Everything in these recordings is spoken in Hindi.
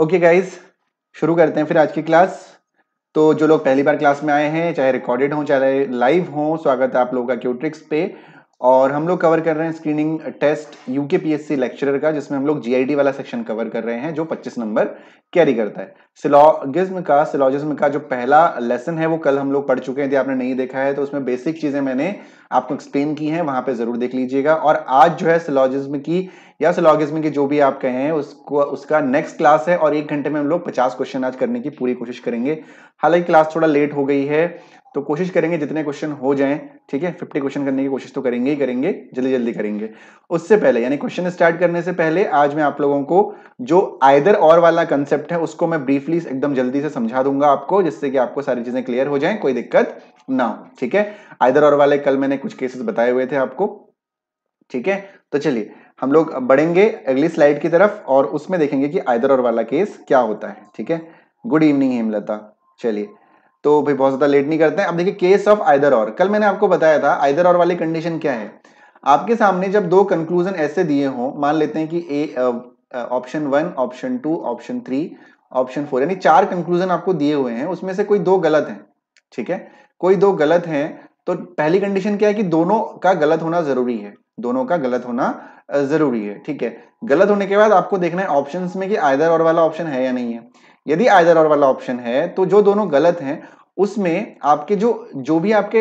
ओके गाइज शुरू करते हैं फिर आज की क्लास तो जो लोग पहली बार क्लास में आए हैं चाहे रिकॉर्डेड हो चाहे लाइव हो स्वागत है आप लोगों का क्यूट्रिक्स पे और हम लोग कवर कर रहे हैं screening test UK PSC lecturer का जिसमें हम लोग जीआईडी वाला सेक्शन कवर कर रहे हैं जो 25 नंबर कैरी करता है सिलोगिज्म का सिलोजिज्म का जो पहला लेसन है वो कल हम लोग पढ़ चुके हैं यदि आपने नहीं देखा है तो उसमें बेसिक चीजें मैंने आपको एक्सप्लेन की हैं वहां पे जरूर देख लीजिएगा और आज जो है सिलोजिज्म की या सिलोगिज्म की जो भी आप कहें उसको उसका नेक्स्ट क्लास है और एक घंटे में हम लोग पचास क्वेश्चन आज करने की पूरी कोशिश करेंगे हालांकि क्लास थोड़ा लेट हो गई है तो कोशिश करेंगे जितने क्वेश्चन हो जाएं ठीक है फिफ्टी क्वेश्चन करने की कोशिश तो करेंगे ही करेंगे जल्दी जल्दी करेंगे उससे पहले यानी क्वेश्चन स्टार्ट करने से पहले आज मैं आप लोगों को जो आयदर और वाला कंसेप्ट है उसको मैं ब्रीफली एकदम जल्दी से समझा दूंगा आपको जिससे कि आपको सारी चीजें क्लियर हो जाए कोई दिक्कत ना हो ठीक है आयदर और वाले कल मैंने कुछ केसेस बताए हुए थे आपको ठीक है तो चलिए हम लोग बढ़ेंगे अगली स्लाइड की तरफ और उसमें देखेंगे कि आयदर और वाला केस क्या होता है ठीक है गुड इवनिंग हेमलता चलिए तो भाई बहुत ज्यादा लेट नहीं करते हैं अब देखिए केस ऑफ आइदर और कल मैंने आपको बताया था आइदर और वाली कंडीशन क्या है आपके सामने जब दो कंक्लूजन ऐसे दिए हों मान लेते हैं कि A option one option two option three option four यानी चार कंक्लूजन आपको दिए हुए हैं उसमें से कोई दो गलत हैं ठीक है कोई दो गलत हैं तो पहली कंडीशन क्या है कि दोनों का गलत होना जरूरी है दोनों का गलत होना जरूरी है ठीक है गलत होने के बाद आपको देखना है ऑप्शन में कि आयदर और वाला ऑप्शन है या नहीं है यदि आयदर और वाला ऑप्शन है तो जो दोनों गलत हैं उसमें आपके जो जो भी आपके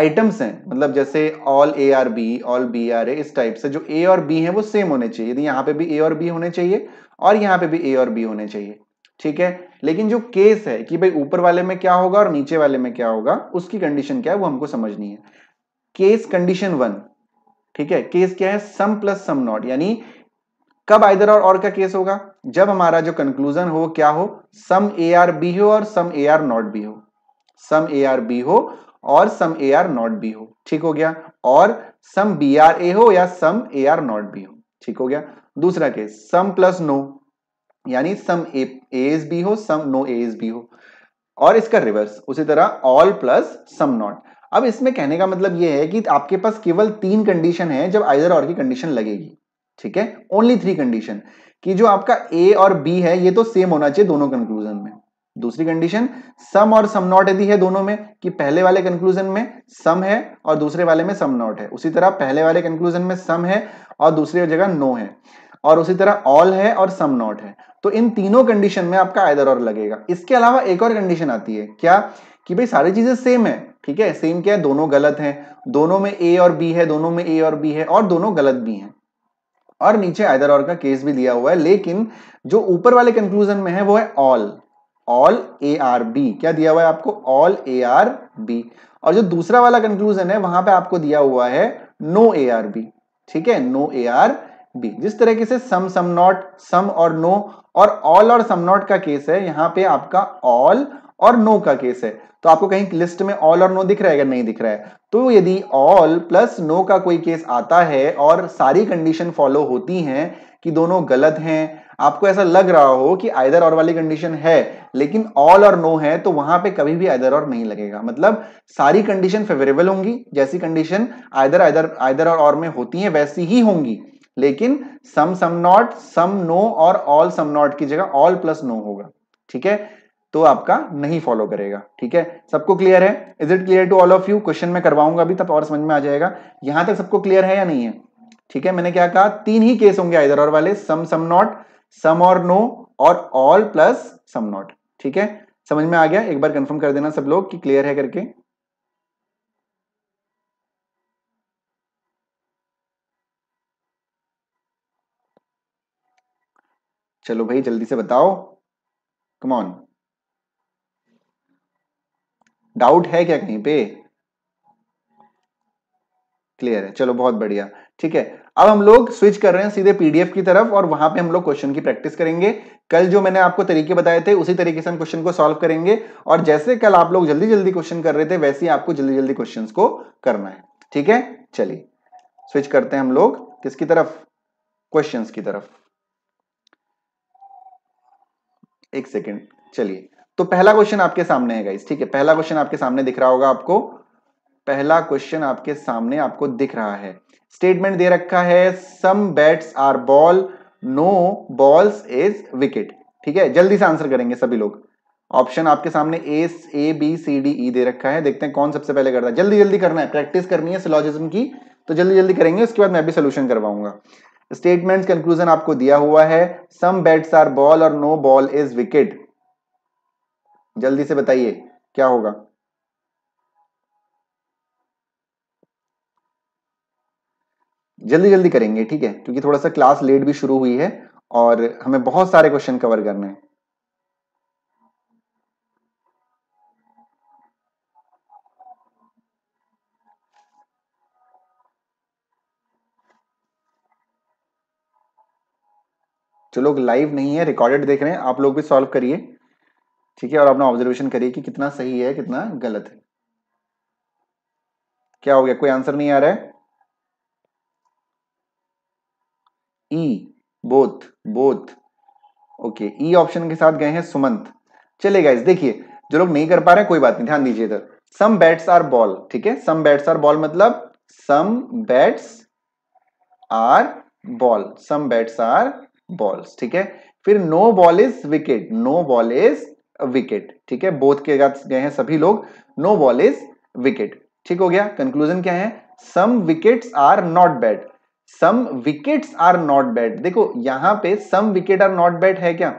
आइटम्स हैं मतलब जैसे all A are B all B are A इस टाइप से जो ए और बी हैं वो सेम होने चाहिए यदि यहाँ पे भी ए और बी होने चाहिए और यहाँ पे भी ए और बी होने चाहिए ठीक है लेकिन जो केस है कि भाई ऊपर वाले में क्या होगा और नीचे वाले में क्या होगा उसकी कंडीशन क्या है वो हमको समझनी है केस कंडीशन वन ठीक है केस क्या है सम प्लस सम नॉट यानी कब आइदर और, और का केस होगा जब हमारा जो कंक्लूजन हो क्या हो सम ए आर बी हो और some A are not B हो सम ए आर बी हो और some A are not B हो ठीक हो गया और सम बी आर ए हो या some A are not B हो ठीक हो गया दूसरा केस सम प्लस नो यानी सम ए एज बी हो सम नो एज बी हो और इसका रिवर्स उसी तरह ऑल प्लस सम नॉट अब इसमें कहने का मतलब यह है कि आपके पास केवल तीन कंडीशन है जब आइदर और की कंडीशन लगेगी ठीक है ओनली थ्री कंडीशन कि जो आपका ए और बी है ये तो सेम होना चाहिए दोनों कंक्लूजन में दूसरी कंडीशन सम और सम नॉट यदि है दोनों में कि पहले वाले कंक्लूजन में सम है और दूसरे वाले में सम नॉट है उसी तरह पहले वाले कंक्लूजन में सम है और दूसरी जगह नो है और उसी तरह ऑल है और सम नॉट है तो इन तीनों कंडीशन में आपका आयदर और लगेगा इसके अलावा एक और कंडीशन आती है क्या कि भाई सारी चीजें सेम है ठीक है सेम क्या है दोनों गलत हैं दोनों में ए और बी है दोनों में ए और बी है और दोनों गलत भी हैं और नीचे आइदर और का केस भी दिया हुआ है लेकिन जो ऊपर वाले कंक्लूजन में है वो है all all A are B क्या दिया हुआ है आपको ऑल ए आर बी और जो दूसरा वाला कंक्लूजन है वहां पे आपको दिया हुआ है नो ए आर बी ठीक है नो ए आर बी जिस तरीके से सम सम नॉट सम और नो और ऑल और सम नॉट का केस है यहां पे आपका ऑल और नो का केस है तो आपको कहीं लिस्ट में ऑल और नो दिख रहा है अगर नहीं दिख रहा है तो यदि ऑल प्लस नो का कोई केस आता है और सारी कंडीशन फॉलो होती हैं कि दोनों गलत हैं आपको ऐसा लग रहा हो कि आइदर और वाली कंडीशन है लेकिन ऑल और नो है तो वहां पे कभी भी आइदर और नहीं लगेगा मतलब सारी कंडीशन फेवरेबल होंगी जैसी कंडीशन आइदर आइदर आइदर और, और में होती है वैसी ही होंगी लेकिन some some not some no और ऑल सम नॉट की जगह ऑल प्लस नो होगा ठीक है तो आपका नहीं फॉलो करेगा ठीक है सबको क्लियर है is it clear to all of you question में करवाऊंगा अभी तब और समझ में आ जाएगा यहां तक सबको क्लियर है या नहीं है ठीक है मैंने क्या कहा तीन ही केस होंगे इधर और वाले सम सम नॉट सम और नो और ऑल प्लस सम नॉट ठीक है समझ में आ गया एक बार कंफर्म कर देना सब लोग कि क्लियर है करके चलो भाई जल्दी से बताओ कमऑन डाउट है क्या कहीं पे क्लियर है चलो बहुत बढ़िया ठीक है अब हम लोग स्विच कर रहे हैं सीधे पीडीएफ की तरफ और वहां पे हम लोग क्वेश्चन की प्रैक्टिस करेंगे कल जो मैंने आपको तरीके बताए थे उसी तरीके से हम क्वेश्चन को सॉल्व करेंगे और जैसे कल आप लोग जल्दी जल्दी क्वेश्चन कर रहे थे वैसे ही आपको जल्दी जल्दी क्वेश्चन को करना है ठीक है चलिए स्विच करते हैं हम लोग किसकी तरफ क्वेश्चन की तरफ एक सेकेंड चलिए तो पहला क्वेश्चन आपके सामने है गाइस ठीक है पहला क्वेश्चन आपके सामने दिख रहा होगा आपको पहला क्वेश्चन आपके सामने आपको दिख रहा है स्टेटमेंट दे रखा है some bats are ball no balls is wicket ठीक है जल्दी से आंसर करेंगे सभी लोग ऑप्शन आपके सामने ए A B C D E दे रखा है देखते हैं कौन सबसे पहले करता है जल्दी जल्दी करना है प्रैक्टिस करनी है सिलोजिज्म की तो जल्दी जल्दी करेंगे उसके बाद मैं भी सोल्यूशन करवाऊंगा स्टेटमेंट कंक्लूजन आपको दिया हुआ है सम बैट्स आर बॉल और नो बॉल इज विकेट जल्दी से बताइए क्या होगा जल्दी जल्दी करेंगे ठीक है क्योंकि थोड़ा सा क्लास लेट भी शुरू हुई है और हमें बहुत सारे क्वेश्चन कवर करने हैं जो लोग लाइव नहीं है रिकॉर्डेड देख रहे हैं आप लोग भी सॉल्व करिए ठीक है और अपना ऑब्जर्वेशन करिए कि कितना सही है कितना गलत है क्या हो गया कोई आंसर नहीं आ रहा है E both both okay E option के साथ गए हैं सुमंत चले गए देखिए जो लोग नहीं कर पा रहे कोई बात नहीं ध्यान दीजिए इधर सम बैट्स आर बॉल ठीक है सम बैट्स आर बॉल मतलब some bats are ball some bats are balls ठीक है फिर no ball is wicket no ball is wicket ठीक है बोथ के साथ गए हैं सभी लोग नो बॉल इज विकेट ठीक हो गया कंक्लूजन क्या है some wickets are not bad some wickets are not bad देखो यहां पे some wicket are not bad है क्या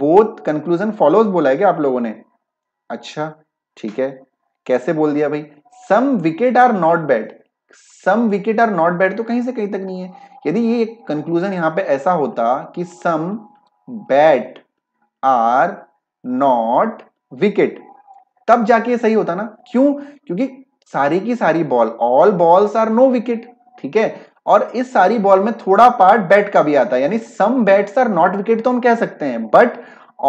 बोथ कंक्लूजन फॉलोज बोला है क्या आप लोगों ने अच्छा ठीक है कैसे बोल दिया भाई some wicket are not bad some wicket are not bad तो कहीं से कहीं तक नहीं है यदि ये कंक्लूजन यहां पे ऐसा होता कि some bat are not wicket तब जाके सही होता ना क्यों क्योंकि सारी की सारी ball all balls are no wicket ठीक है और इस सारी बॉल में थोड़ा पार्ट बैट का भी आता है यानी some bats are not wicket तो हम कह सकते हैं बट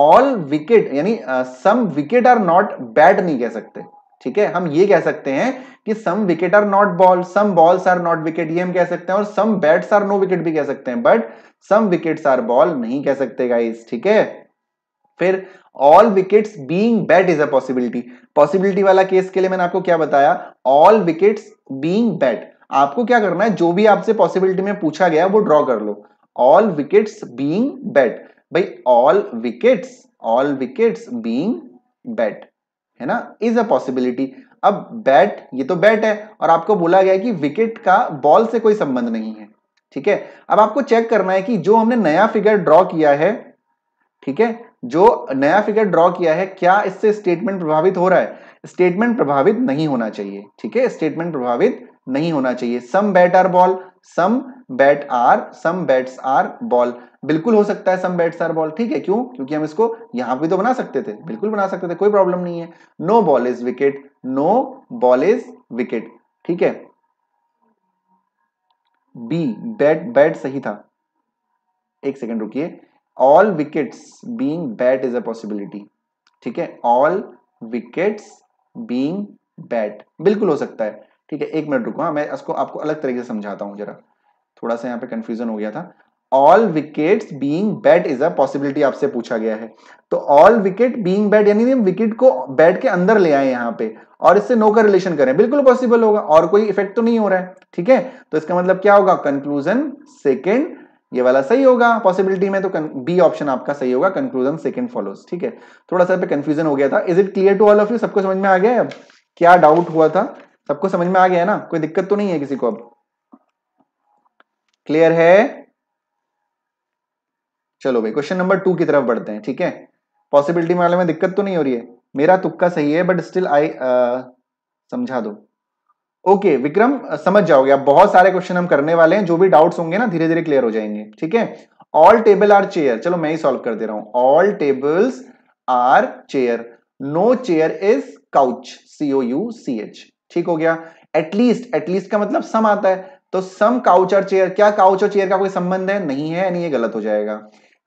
ऑल विकेट यानी some wicket are not bat नहीं कह सकते ठीक है हम ये कह सकते हैं कि some wicket are not ball some balls are not wicket ये हम कह सकते हैं और some bats are no wicket भी कह सकते हैं but some wickets are ball नहीं कह सकते गाइस ठीक है फिर all wickets being bat is a possibility possibility वाला केस के लिए मैंने आपको क्या बताया ऑल विकेट्स बीइंग बैट आपको क्या करना है जो भी आपसे पॉसिबिलिटी में पूछा गया वो ड्रॉ कर लो ऑल विकेट्स बीइंग बैट भाई all wickets all wickets being bat है ना इज अ पॉसिबिलिटी अब बैट ये तो बैट है और आपको बोला गया कि विकेट का बॉल से कोई संबंध नहीं है ठीक है अब आपको चेक करना है कि जो हमने नया फिगर ड्रॉ किया है ठीक है जो नया फिगर ड्रॉ किया है क्या इससे स्टेटमेंट प्रभावित हो रहा है स्टेटमेंट प्रभावित नहीं होना चाहिए ठीक है स्टेटमेंट प्रभावित नहीं होना चाहिए some bat are ball some bat are some bats are ball बिल्कुल हो सकता है सम बैट्स आर बॉल ठीक है क्यों क्योंकि हम इसको यहां भी तो बना सकते थे बिल्कुल बना सकते थे कोई प्रॉब्लम नहीं है no ball is wicket no ball is wicket ठीक है बी बैट बैट सही था एक सेकेंड रुकिए all wickets being bat is a possibility ठीक है ऑल विकेट्स बीइंग बैट बिल्कुल हो सकता है ठीक है एक मिनट रुको हाँ मैं इसको आपको अलग तरीके से समझाता हूँ जरा थोड़ा सा यहाँ पे कंफ्यूजन हो गया था all wickets being bat is a possibility आपसे पूछा गया है तो ऑल विकेट बीइंग बैट यानी हम विकेट को बैट के अंदर ले आए यहाँ पे और इससे नो का रिलेशन करें बिल्कुल पॉसिबल होगा और कोई इफेक्ट तो नहीं हो रहा है ठीक है तो इसका मतलब क्या होगा कंक्लूजन सेकेंड ये वाला सही होगा पॉसिबिलिटी में तो बी ऑप्शन आपका सही होगा कंक्लूजन सेकंड फॉलोस ठीक है थोड़ा सा पे कंफ्यूजन हो गया था is it clear to all of you सबको समझ में आ गया है अब क्या डाउट हुआ था सबको समझ में आ गया है ना कोई दिक्कत तो नहीं है किसी को अब क्लियर है चलो भाई क्वेश्चन नंबर टू की तरफ बढ़ते हैं ठीक है पॉसिबिलिटी वाले में दिक्कत तो नहीं हो रही है मेरा तुक्का सही है बट स्टिल आई समझा दो ओके okay, विक्रम समझ जाओगे आप बहुत सारे क्वेश्चन हम करने वाले हैं जो भी डाउट्स होंगे ना धीरे धीरे क्लियर हो जाएंगे ठीक है ऑल टेबल आर चेयर चलो मैं ही सॉल्व कर दे रहा हूं all tables are chair no chair is couch C O U C H ठीक हो गया एटलीस्ट एटलीस्ट का मतलब सम आता है तो सम काउच और चेयर क्या काउच और चेयर का कोई संबंध है नहीं है नहीं ये गलत हो जाएगा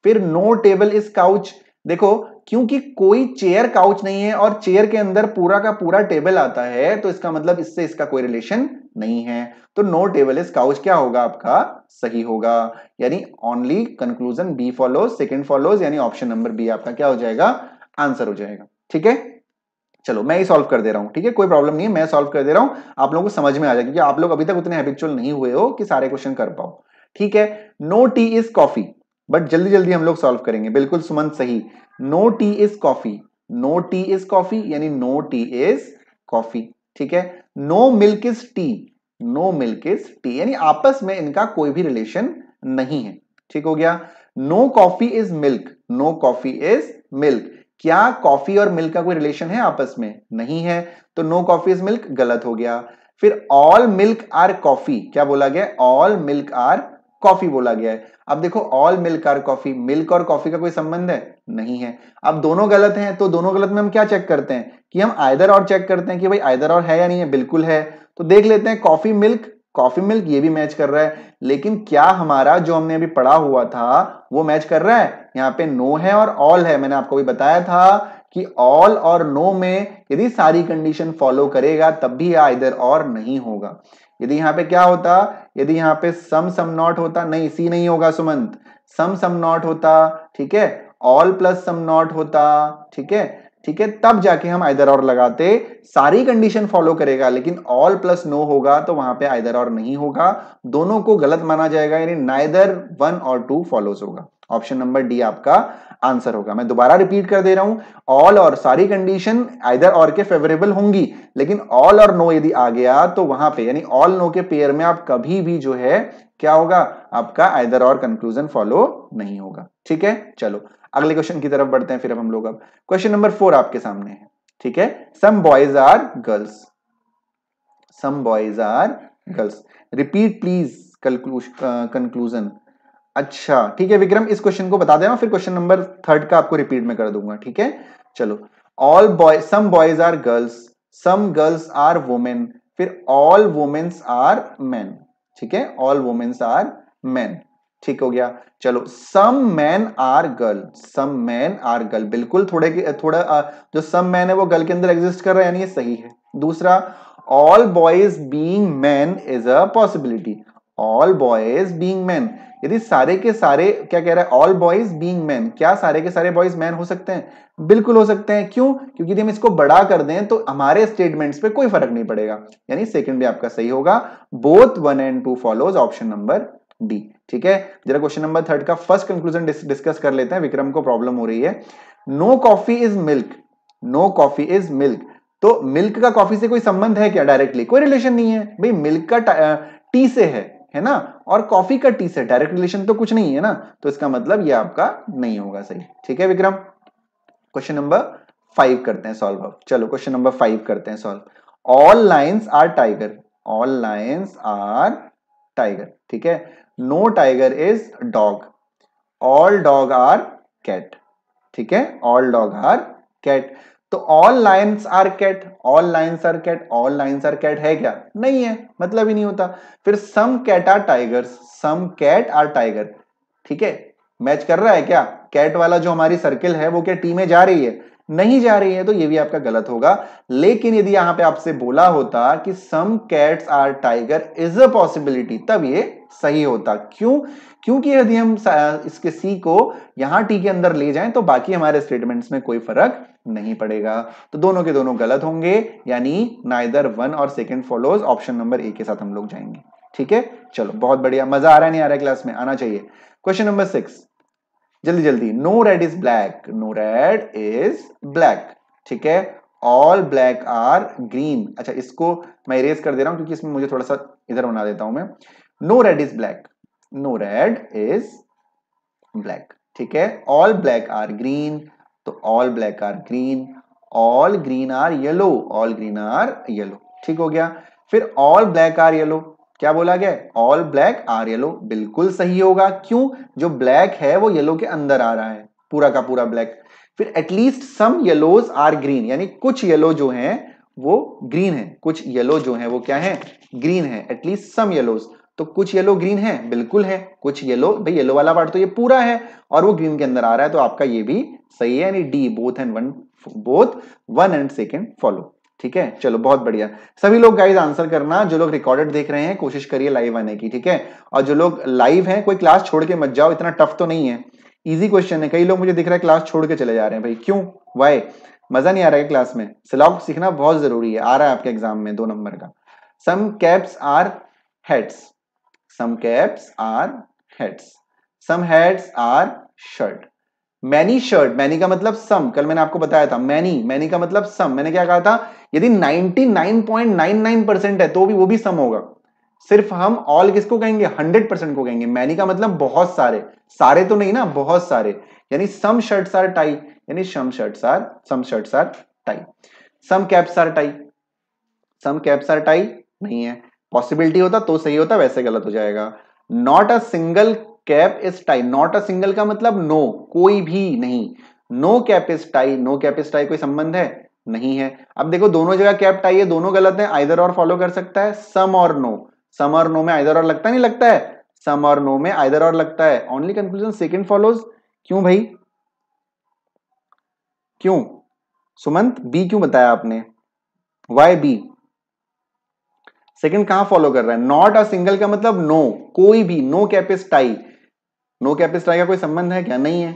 फिर नो टेबल इज काउच देखो क्योंकि कोई चेयर काउच नहीं है और चेयर के अंदर पूरा का पूरा टेबल आता है तो इसका मतलब इससे इसका कोई रिलेशन नहीं है तो नो टेबल इज काउच क्या होगा आपका सही होगा यानी only conclusion B follow second follows यानी ऑप्शन नंबर बी आपका क्या हो जाएगा आंसर हो जाएगा ठीक है चलो मैं ही सॉल्व कर दे रहा हूं ठीक है कोई प्रॉब्लम नहीं है मैं सॉल्व कर दे रहा हूँ आप लोगों को समझ में आ जाए क्योंकि आप लोग अभी तक उतने हैबिचुअल नहीं हुए हो कि सारे क्वेश्चन कर पाओ ठीक है no tea is coffee but जल्दी जल्दी हम लोग सॉल्व करेंगे बिल्कुल सुमन सही no tea is coffee no tea is coffee यानी नो टी इज कॉफी ठीक है no milk is tea no milk is tea यानी आपस में इनका कोई भी रिलेशन नहीं है ठीक हो गया no coffee is milk no coffee is milk क्या कॉफी और मिल्क का कोई रिलेशन है आपस में नहीं है तो नो कॉफी इज मिल्क गलत हो गया फिर ऑल मिल्क आर कॉफी क्या बोला गया ऑल मिल्क आर कॉफी बोला गया है अब देखो all milk are coffee milk और कॉफी का कोई संबंध है नहीं है अब दोनों गलत हैं तो दोनों गलत में हम क्या चेक करते हैं कि हम आयदर और चेक करते हैं कि भाई आयदर और है या नहीं है बिल्कुल है तो देख लेते हैं कॉफी मिल्क कॉफी मिल्क ये भी मैच कर रहा है लेकिन क्या हमारा जो हमने अभी पढ़ा हुआ था वो मैच कर रहा है यहाँ पे नो है और ऑल है मैंने आपको भी बताया था कि ऑल और नो में यदि सारी कंडीशन फॉलो करेगा तब भी आयदर और नहीं होगा यदि यहाँ पे क्या होता यदि यहाँ पे सम सम नॉट होता नहीं सी नहीं होगा सुमंत सम सम नॉट होता ठीक है ऑल प्लस सम नॉट होता ठीक है ठीक है तब जाके हम आइदर और लगाते सारी कंडीशन फॉलो करेगा लेकिन ऑल प्लस नो होगा तो वहां पे आइदर और नहीं होगा दोनों को गलत माना जाएगा यानी नाइदर वन और टू फॉलोज होगा ऑप्शन नंबर डी आपका आंसर होगा मैं दोबारा रिपीट कर दे रहा हूं ऑल और सारी कंडीशन आइदर और के फेवरेबल होंगी लेकिन ऑल और नो यदि आ गया तो वहां पे यानी ऑल नो के पेयर में आप कभी भी जो है क्या होगा आपका आइदर और कंक्लूजन फॉलो नहीं होगा ठीक है चलो अगले क्वेश्चन की तरफ बढ़ते हैं फिर अब हम लोग अब क्वेश्चन नंबर फोर आपके सामने है ठीक है some boys are girls some boys are girls repeat please conclusion अच्छा ठीक है विक्रम इस क्वेश्चन को बता देना फिर क्वेश्चन नंबर थर्ड का आपको रिपीट में कर दूंगा ठीक है चलो all boy some boys are girls some girls are women फिर ऑल वोमेन्स आर मैन ठीक है ऑल वोमेन्स आर मैन ठीक हो गया चलो some man are girl some man are girl बिल्कुल थोड़े थोड़ा जो सम मैन है वो गर्ल के अंदर एग्जिस्ट कर रहा है यानी ये सही है दूसरा all boys being man is a possibility all boys being man यदि सारे के सारे क्या कह रहा है ऑल बॉयज बींग मैन क्या सारे के सारे बॉयज मैन हो सकते हैं बिल्कुल हो सकते हैं क्यों क्योंकि यदि हम इसको बड़ा कर दें तो हमारे स्टेटमेंट्स पे कोई फर्क नहीं पड़ेगा यानी सेकंड भी आपका सही होगा both one and two follows option number D ठीक है जरा क्वेश्चन नंबर थर्ड का फर्स्ट कंक्लूजन डिस्कस कर लेते हैं विक्रम को प्रॉब्लम हो रही है no coffee is milk no coffee is milk तो मिल्क का कॉफी से कोई संबंध है क्या डायरेक्टली कोई रिलेशन नहीं है भाई मिल्क का टी से है है ना और कॉफी का टी से डायरेक्ट रिलेशन तो कुछ नहीं है ना तो इसका मतलब ये आपका नहीं होगा सही ठीक है विक्रम क्वेश्चन नंबर फाइव करते हैं सॉल्व अब चलो क्वेश्चन नंबर फाइव करते हैं solve all lions are tiger all lions are tiger ठीक है no tiger is dog all dog are cat ठीक है ऑल डॉग आर कैट तो all lions are cat all lions are cat all lions are cat है क्या नहीं है मतलब ही नहीं होता फिर some cat are tigers some cat are tiger ठीक है मैच कर रहा है क्या कैट वाला जो हमारी सर्किल है वो क्या टीमें जा रही है नहीं जा रही है तो ये भी आपका गलत होगा लेकिन यदि यहां पे आपसे बोला होता कि some cats are tiger is a possibility तब ये सही होता क्यों क्योंकि यदि हम इसके सी को यहां टी के अंदर ले जाएं तो बाकी हमारे स्टेटमेंट्स में कोई फर्क नहीं पड़ेगा तो दोनों के दोनों गलत होंगे यानी नाइदर वन और second follows option number A के साथ हम लोग जाएंगे ठीक है चलो बहुत बढ़िया मजा आ रहा है नहीं आ रहा है क्लास में आना चाहिए क्वेश्चन नंबर सिक्स जल्दी जल्दी no red is black no red is black ठीक है ऑल ब्लैक आर ग्रीन अच्छा इसको मैं इरेज कर दे रहा हूं क्योंकि इसमें मुझे थोड़ा सा इधर बना देता हूं मैं no red is black no red is black ठीक है ऑल ब्लैक आर ग्रीन तो all black are green all green are yellow all green are yellow ठीक हो गया फिर ऑल ब्लैक आर येलो क्या बोला गया ऑल ब्लैक आर येलो बिल्कुल सही होगा क्यों जो ब्लैक है वो येलो के अंदर आ रहा है पूरा का पूरा ब्लैक फिर at least some yellows are green यानी कुछ येलो जो हैं वो ग्रीन है कुछ येलो जो है वो क्या है ग्रीन है एटलीस्ट सम येलोज तो कुछ येलो ग्रीन है बिल्कुल है कुछ येलो भाई येलो वाला पार्ट तो ये पूरा है और वो ग्रीन के अंदर आ रहा है तो आपका ये भी सही है यानी D both and one both one and second follow ठीक है चलो बहुत बढ़िया सभी लोग गाइज आंसर करना जो लोग रिकॉर्डेड देख रहे हैं कोशिश करिए लाइव आने की ठीक है और जो लोग लाइव हैं कोई क्लास छोड़ के मत जाओ इतना टफ तो नहीं है इजी क्वेश्चन है कई लोग मुझे दिख रहा है क्लास छोड़ के चले जा रहे हैं भाई क्यों वाई मजा नहीं आ रहा है क्लास में सिलॉग सीखना बहुत जरूरी है आ रहा है आपके एग्जाम में दो नंबर का some caps are heads some caps are heads some heads are shirt many shirt many का मतलब सम कल मैंने आपको बताया था मैनी मैनी का मतलब सम मैंने क्या कहा था यदि 99.99 परसेंट है तो भी वो भी सम होगा सिर्फ हम ऑल किसको कहेंगे 100 परसेंट को कहेंगे मैनी का मतलब बहुत सारे सारे तो नहीं ना बहुत सारे यानी सम शर्ट्स आर टाई यानी some shirts are some shirts are tie some caps are tie some caps are tie नहीं है पॉसिबिलिटी होता तो सही होता वैसे गलत हो जाएगा not a single cap is tie not a single का मतलब नो no, कोई भी नहीं no cap is tie no cap is tie कोई संबंध है नहीं है अब देखो दोनों जगह कैप टाई है दोनों गलत है आइदर और फॉलो कर सकता है सम और नो सम और नो में आइदर और लगता नहीं लगता है सम और नो में आइदर और लगता है ओनली कंक्लूजन सेकेंड फॉलोज क्यों भाई क्यों सुमंत बी क्यों बताया आपने वाई बी सेकेंड कहां फॉलो कर रहा है नॉट अ सिंगल का मतलब नो no, कोई भी no cap is tie no caps का कोई संबंध है क्या नहीं है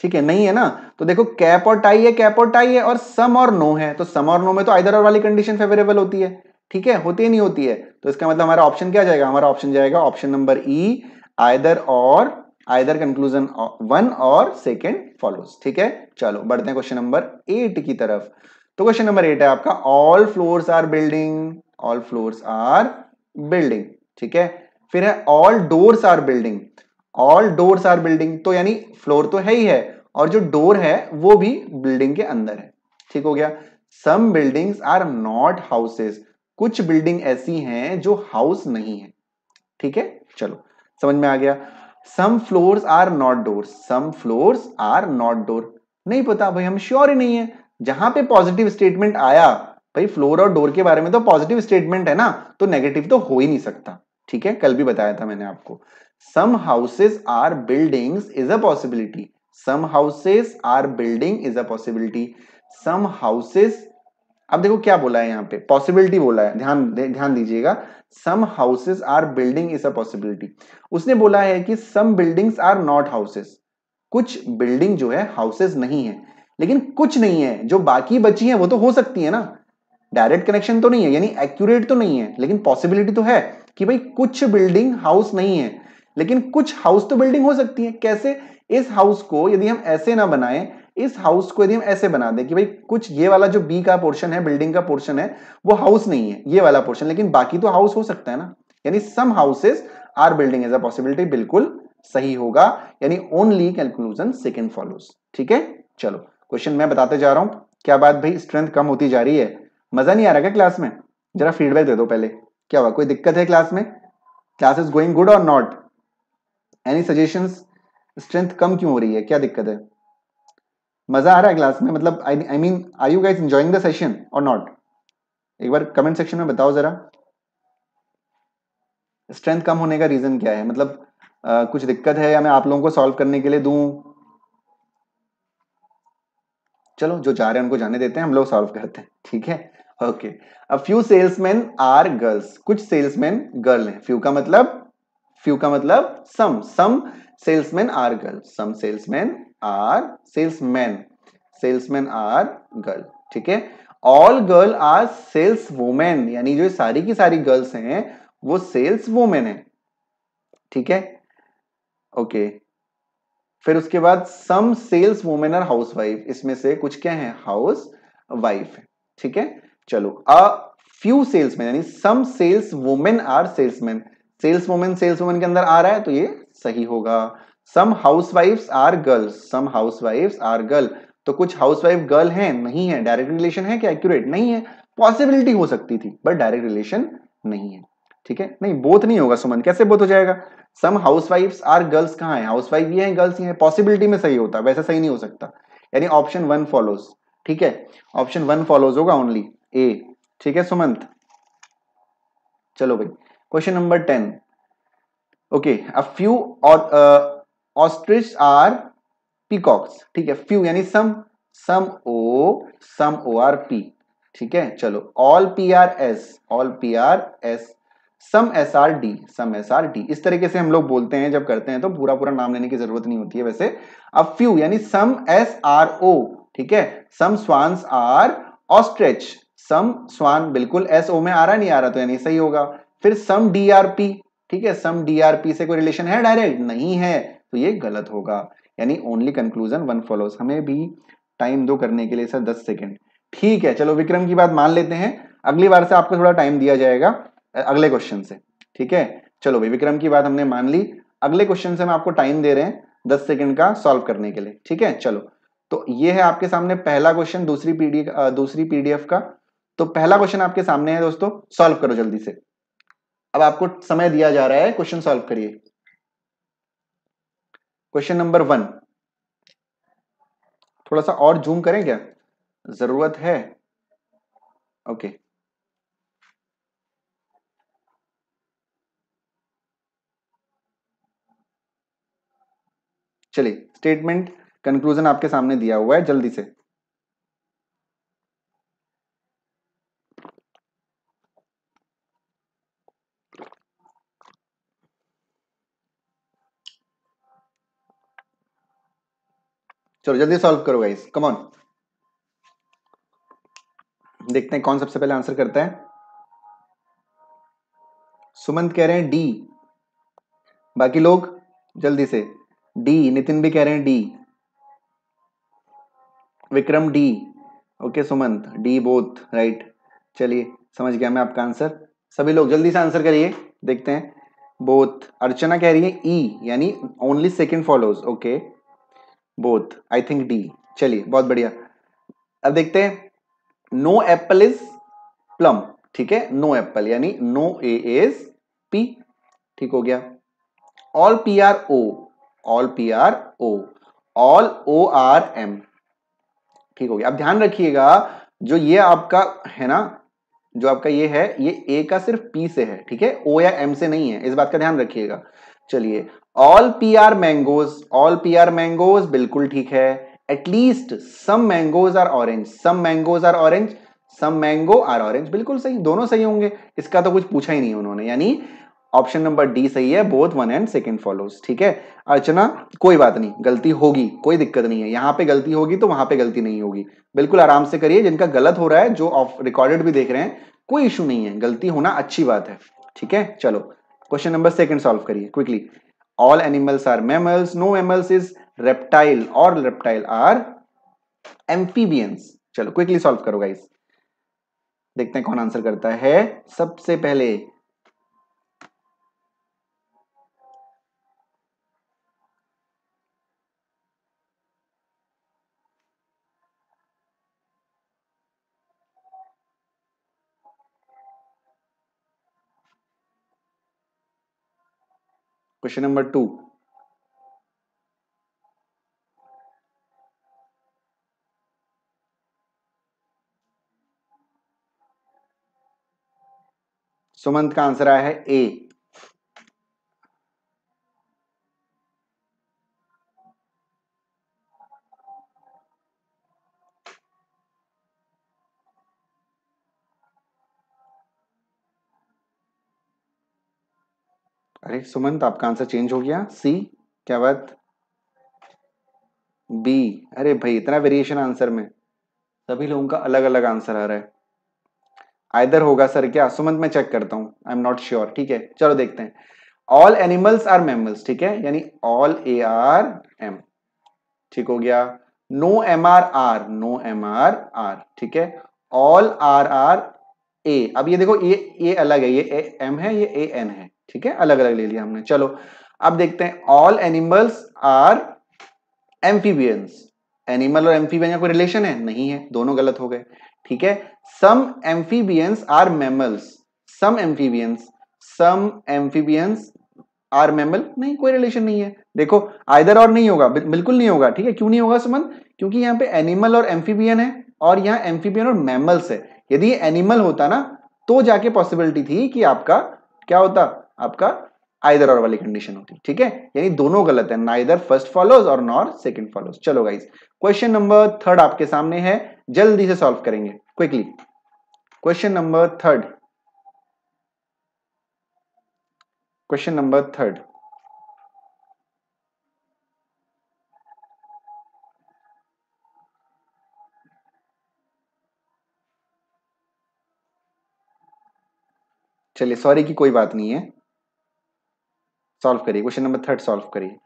ठीक है नहीं है ना तो देखो कैप और टाई है कैप और टाई है और सम और नो है तो सम और नो में तो आइदर और वाली कंडीशन फेवरेबल होती है ठीक है होती है नहीं होती है तो इसका मतलब हमारा ऑप्शन क्या जाएगा हमारा ऑप्शन जाएगा ऑप्शन नंबर ई आइदर और आइदर कंक्लूजन वन और सेकेंड फॉलोज ठीक है चलो बढ़ते हैं क्वेश्चन नंबर एट की तरफ तो क्वेश्चन नंबर एट है आपका all floors are building all floors are building ठीक है फिर है all doors are building all doors are building तो यानी फ्लोर तो है ही है और जो डोर है वो भी बिल्डिंग के अंदर है ठीक हो गया some buildings are not houses कुछ बिल्डिंग ऐसी हैं जो हाउस नहीं है ठीक है चलो समझ में आ गया some floors are not door some floors are not door नहीं पता भाई हम श्योर ही नहीं है जहां पे पॉजिटिव स्टेटमेंट आया भाई फ्लोर और डोर के बारे में तो पॉजिटिव स्टेटमेंट है ना तो नेगेटिव तो हो ही नहीं सकता ठीक है कल भी बताया था मैंने आपको some houses are buildings is a possibility some houses are building is a possibility some houses अब देखो क्या बोला है यहाँ पे पॉसिबिलिटी बोला है ध्यान ध्यान दीजिएगा some houses are building is a possibility उसने बोला है कि some buildings are not houses कुछ बिल्डिंग जो है हाउसेज नहीं है लेकिन कुछ नहीं है जो बाकी बची है वो तो हो सकती है ना डायरेक्ट कनेक्शन तो नहीं है यानी एक्यूरेट तो नहीं है लेकिन पॉसिबिलिटी तो है कि भाई कुछ बिल्डिंग हाउस नहीं है लेकिन कुछ हाउस तो बिल्डिंग हो सकती है कैसे इस हाउस को यदि हम ऐसे ना बनाएं इस हाउस को यदि हम ऐसे बना दें कि भाई कुछ ये वाला जो बी का पोर्शन है बिल्डिंग का पोर्शन है वो हाउस नहीं है ये वाला पोर्शन लेकिन बाकी तो हाउस हो सकता है ना यानी some houses are building as a possibility बिल्कुल सही होगा यानी ओनली कैलकुलेशन सेकेंड फॉलोज ठीक है चलो क्वेश्चन मैं बताते जा रहा हूं क्या बात भाई स्ट्रेंथ कम होती जा रही है मजा नहीं आ रहा क्या क्लास में जरा फीडबैक दे दो पहले क्या हुआ कोई दिक्कत है क्लास में क्लास इज गोइंग गुड और नॉट एनी सजेशन स्ट्रेंथ कम क्यों हो रही है क्या दिक्कत है मजा आ रहा है क्लास में मतलब I mean are you guys enjoying the session और नॉट एक बार कमेंट सेक्शन में बताओ जरा स्ट्रेंथ कम होने का रीजन क्या है मतलब आ, कुछ दिक्कत है या मैं आप लोगों को सॉल्व करने के लिए दू चलो जो जा रहे हैं उनको जाने देते हैं हम लोग सॉल्व करते हैं ठीक है ओके अब फ्यू सेल्समैन आर गर्ल्स कुछ सेल्समैन गर्ल हैं फ्यू का मतलब फ्यू का मतलब some some salesman are girl some salesman are salesman salesman are girl ठीक है all girl are sales women यानी जो सारी की सारी गर्ल्स हैं वो सेल्स वोमेन है ठीक है ओके फिर उसके बाद some sales women are housewife इसमें से कुछ क्या है हाउस वाइफ है ठीक है चलो अ फ्यू सेल्समैन यानी सम sales women are salesman sales women sales women के अंदर आ रहा है तो ये सही होगा सम house wives are girls some house wives are girl तो कुछ हाउस वाइफ गर्ल है नहीं है डायरेक्ट रिलेशन है क्या एक्यूरेट नहीं है पॉसिबिलिटी हो सकती थी बट डायरेक्ट रिलेशन नहीं है ठीक है नहीं बोथ नहीं होगा सुमन कैसे बोथ हो जाएगा some housewife are girls कहाँ है हाउस वाइफ ये है गर्ल्स ये है पॉसिबिलिटी में सही होता वैसा सही नहीं हो सकता यानी ऑप्शन वन फॉलोज ठीक है ऑप्शन वन फॉलोज होगा ओनली ए ठीक है सुमंत चलो भाई question number ten okay a few ostrich are peacocks ठीक है फ्यू यानी सम सम ओ सम ओ आर पी ठीक है चलो all P are S all P are S some S are D some S are D इस तरीके से हम लोग बोलते हैं जब करते हैं तो पूरा पूरा नाम लेने की जरूरत नहीं होती है वैसे अब फ्यू यानी सम एस आर ओ ठीक है सम स्वांस आर ऑस्ट्रेच सम स्वान बिल्कुल एस ओ में आ रहा नहीं आ रहा तो यानी सही होगा फिर सम डीआरपी ठीक है सम डीआरपी से कोई रिलेशन है डायरेक्ट नहीं है तो ये गलत होगा यानी ओनली कंक्लूजन वन फॉलो हमें भी टाइम दो करने के लिए सर दस सेकेंड ठीक है चलो विक्रम की बात मान लेते हैं अगली बार से आपको थोड़ा टाइम दिया जाएगा अगले क्वेश्चन से ठीक है चलो भाई विक्रम की बात हमने मान ली अगले क्वेश्चन से हम आपको टाइम दे रहे हैं दस सेकेंड का सॉल्व करने के लिए ठीक है चलो तो ये है आपके सामने पहला क्वेश्चन दूसरी पीडीएफ दूसरी पीडीएफ का तो पहला क्वेश्चन आपके सामने है दोस्तों सॉल्व करो जल्दी से अब आपको समय दिया जा रहा है क्वेश्चन सॉल्व करिए क्वेश्चन नंबर वन थोड़ा सा और जूम करें क्या जरूरत है ओके चलिए स्टेटमेंट कंक्लूजन आपके सामने दिया हुआ है जल्दी से चलो जल्दी सॉल्व करो गाइस कम ऑन देखते हैं कौन सबसे पहले आंसर करता है सुमंत कह रहे हैं डी बाकी लोग जल्दी से डी नितिन भी कह रहे हैं D Vikram D okay Sumant D both right चलिए समझ गया मैं आपका आंसर सभी लोग जल्दी से आंसर करिए देखते हैं बोथ अर्चना कह रही है ई e, यानी only second follows okay both I think D चलिए बहुत बढ़िया अब देखते हैं नो एप्पल इज प्लम ठीक है नो एप्पल यानी नो ए इज पी ठीक हो गया all P are O all P are O all O are M ठीक हो गया अब ध्यान रखिएगा जो ये आपका है ना जो आपका ये है ये ए का सिर्फ पी से है ठीक है ओ या एम से नहीं है इस बात का ध्यान रखिएगा चलिए all P are mangoes all P are mangoes बिल्कुल ठीक है at least some mangoes are orange some mangoes are orange some mango are orange बिल्कुल सही दोनों सही होंगे इसका तो कुछ पूछा ही नहीं उन्होंने यानी ऑप्शन नंबर डी सही है both one and second follows ठीक है अर्चना कोई बात नहीं गलती होगी कोई दिक्कत नहीं है यहां पे गलती होगी तो वहां पे गलती नहीं होगी बिल्कुल आराम से करिए जिनका गलत हो रहा है जो ऑफ रिकॉर्डेड भी देख रहे हैं कोई इशू नहीं है गलती होना अच्छी बात है ठीक है चलो क्वेश्चन नंबर सेकंड सॉल्व करिए quickly all animals are mammals no mammals is reptile और रेप्टाइल आर एम्फीबियंस चलो क्विकली सॉल्व करो गाइस देखते हैं कौन आंसर करता है सबसे पहले क्वेश्चन नंबर टू सुमंत का आंसर आया है ए राइट सुमंत आपका आंसर चेंज हो गया सी क्या बात बी अरे भाई इतना वेरिएशन आंसर में सभी लोगों का अलग अलग आंसर आ रहा है आइदर होगा सर क्या सुमंत मैं चेक करता हूं आई एम नॉट श्योर ठीक है चलो देखते हैं ऑल एनिमल्स आर मेमल्स ठीक है यानी ऑल ए आर एम ठीक हो गया no M are R no M are R ठीक है ऑल आर आर ए अब ये देखो ये ए अलग है ये एम है ये ए एन है ठीक है अलग अलग ले लिया हमने चलो अब देखते हैं all animals are amphibians animal और एम्फीबियन का कोई रिलेशन है नहीं है दोनों गलत हो गए ठीक है some amphibians are mammals some amphibians some amphibians are mammal नहीं कोई रिलेशन नहीं है देखो आइदर और नहीं होगा बिल्कुल नहीं होगा ठीक है क्यों नहीं होगा सुमन क्योंकि यहाँ पे एनिमल और एम्फीबियन है और यहाँ एम्फीबियन और मैमल्स है यदि एनिमल होता ना तो जाके पॉसिबिलिटी थी कि आपका क्या होता आपका आइदर और वाली कंडीशन होती है ठीक है यानी दोनों गलत है नाइदर फर्स्ट फॉलोज और नॉर सेकेंड फॉलोज चलो गाइज क्वेश्चन नंबर थर्ड आपके सामने है जल्दी से सॉल्व करेंगे quickly question number third question number third चलिए सॉरी की कोई बात नहीं है सॉल्व करिए क्वेश्चन नंबर थर्ड सॉल्व करिए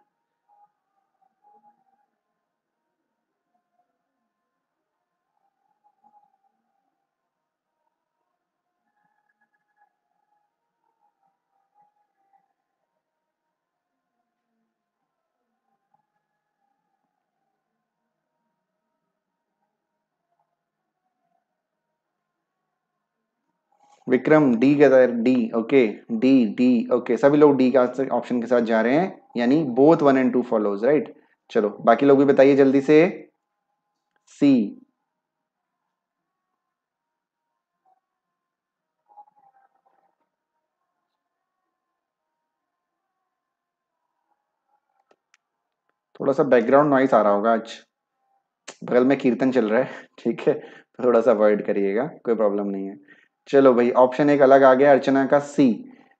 विक्रम डी के साथ D okay D D okay सभी लोग डी का ऑप्शन के साथ जा रहे हैं यानी both one and two follows right चलो बाकी लोग भी बताइए जल्दी से सी थोड़ा सा बैकग्राउंड नॉइस आ रहा होगा आज बगल में कीर्तन चल रहा है ठीक है थोड़ा सा अवॉइड करिएगा कोई प्रॉब्लम नहीं है चलो भाई ऑप्शन एक अलग आ गया अर्चना का सी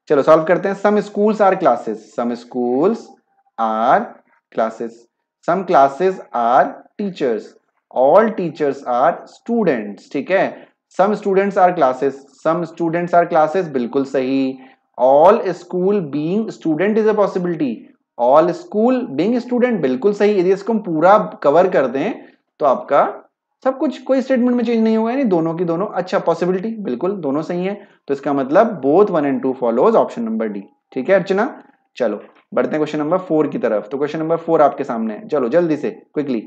चलो सॉल्व करते हैं some schools are classes some schools are classes some classes are teachers all teachers are students ठीक है some students are classes some students are classes बिल्कुल सही all school being student is a possibility all school being student बिल्कुल सही यदि इसको हम पूरा कवर कर दें तो आपका सब कुछ कोई स्टेटमेंट में चेंज नहीं हुआ है दोनों की दोनों अच्छा पॉसिबिलिटी बिल्कुल दोनों सही है तो इसका मतलब both one and two follows option number D ठीक है अर्चना चलो बढ़ते हैं क्वेश्चन नंबर फोर की तरफ तो क्वेश्चन नंबर फोर आपके सामने है चलो जल्दी से quickly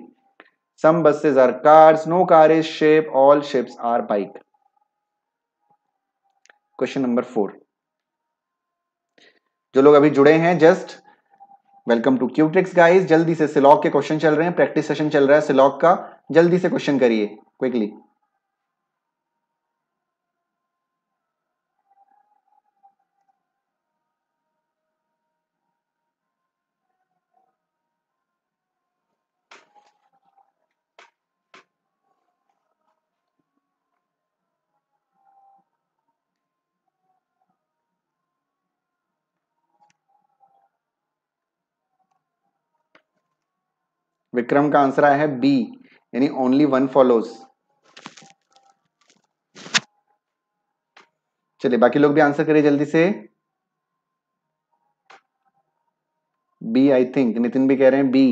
some buses are cars no car is ship all ships are bike question number four जो लोग अभी जुड़े हैं जस्ट वेलकम टू क्यूट्रिक्स गाइस जल्दी से सिलॉक के क्वेश्चन चल रहे हैं प्रैक्टिस सेशन चल रहा है सिलॉक का जल्दी से क्वेश्चन करिए क्विकली विक्रम का आंसर आया है बी यानी ओनली वन फॉलोज चलिए बाकी लोग भी आंसर करिए जल्दी से बी आई थिंक नितिन भी कह रहे हैं बी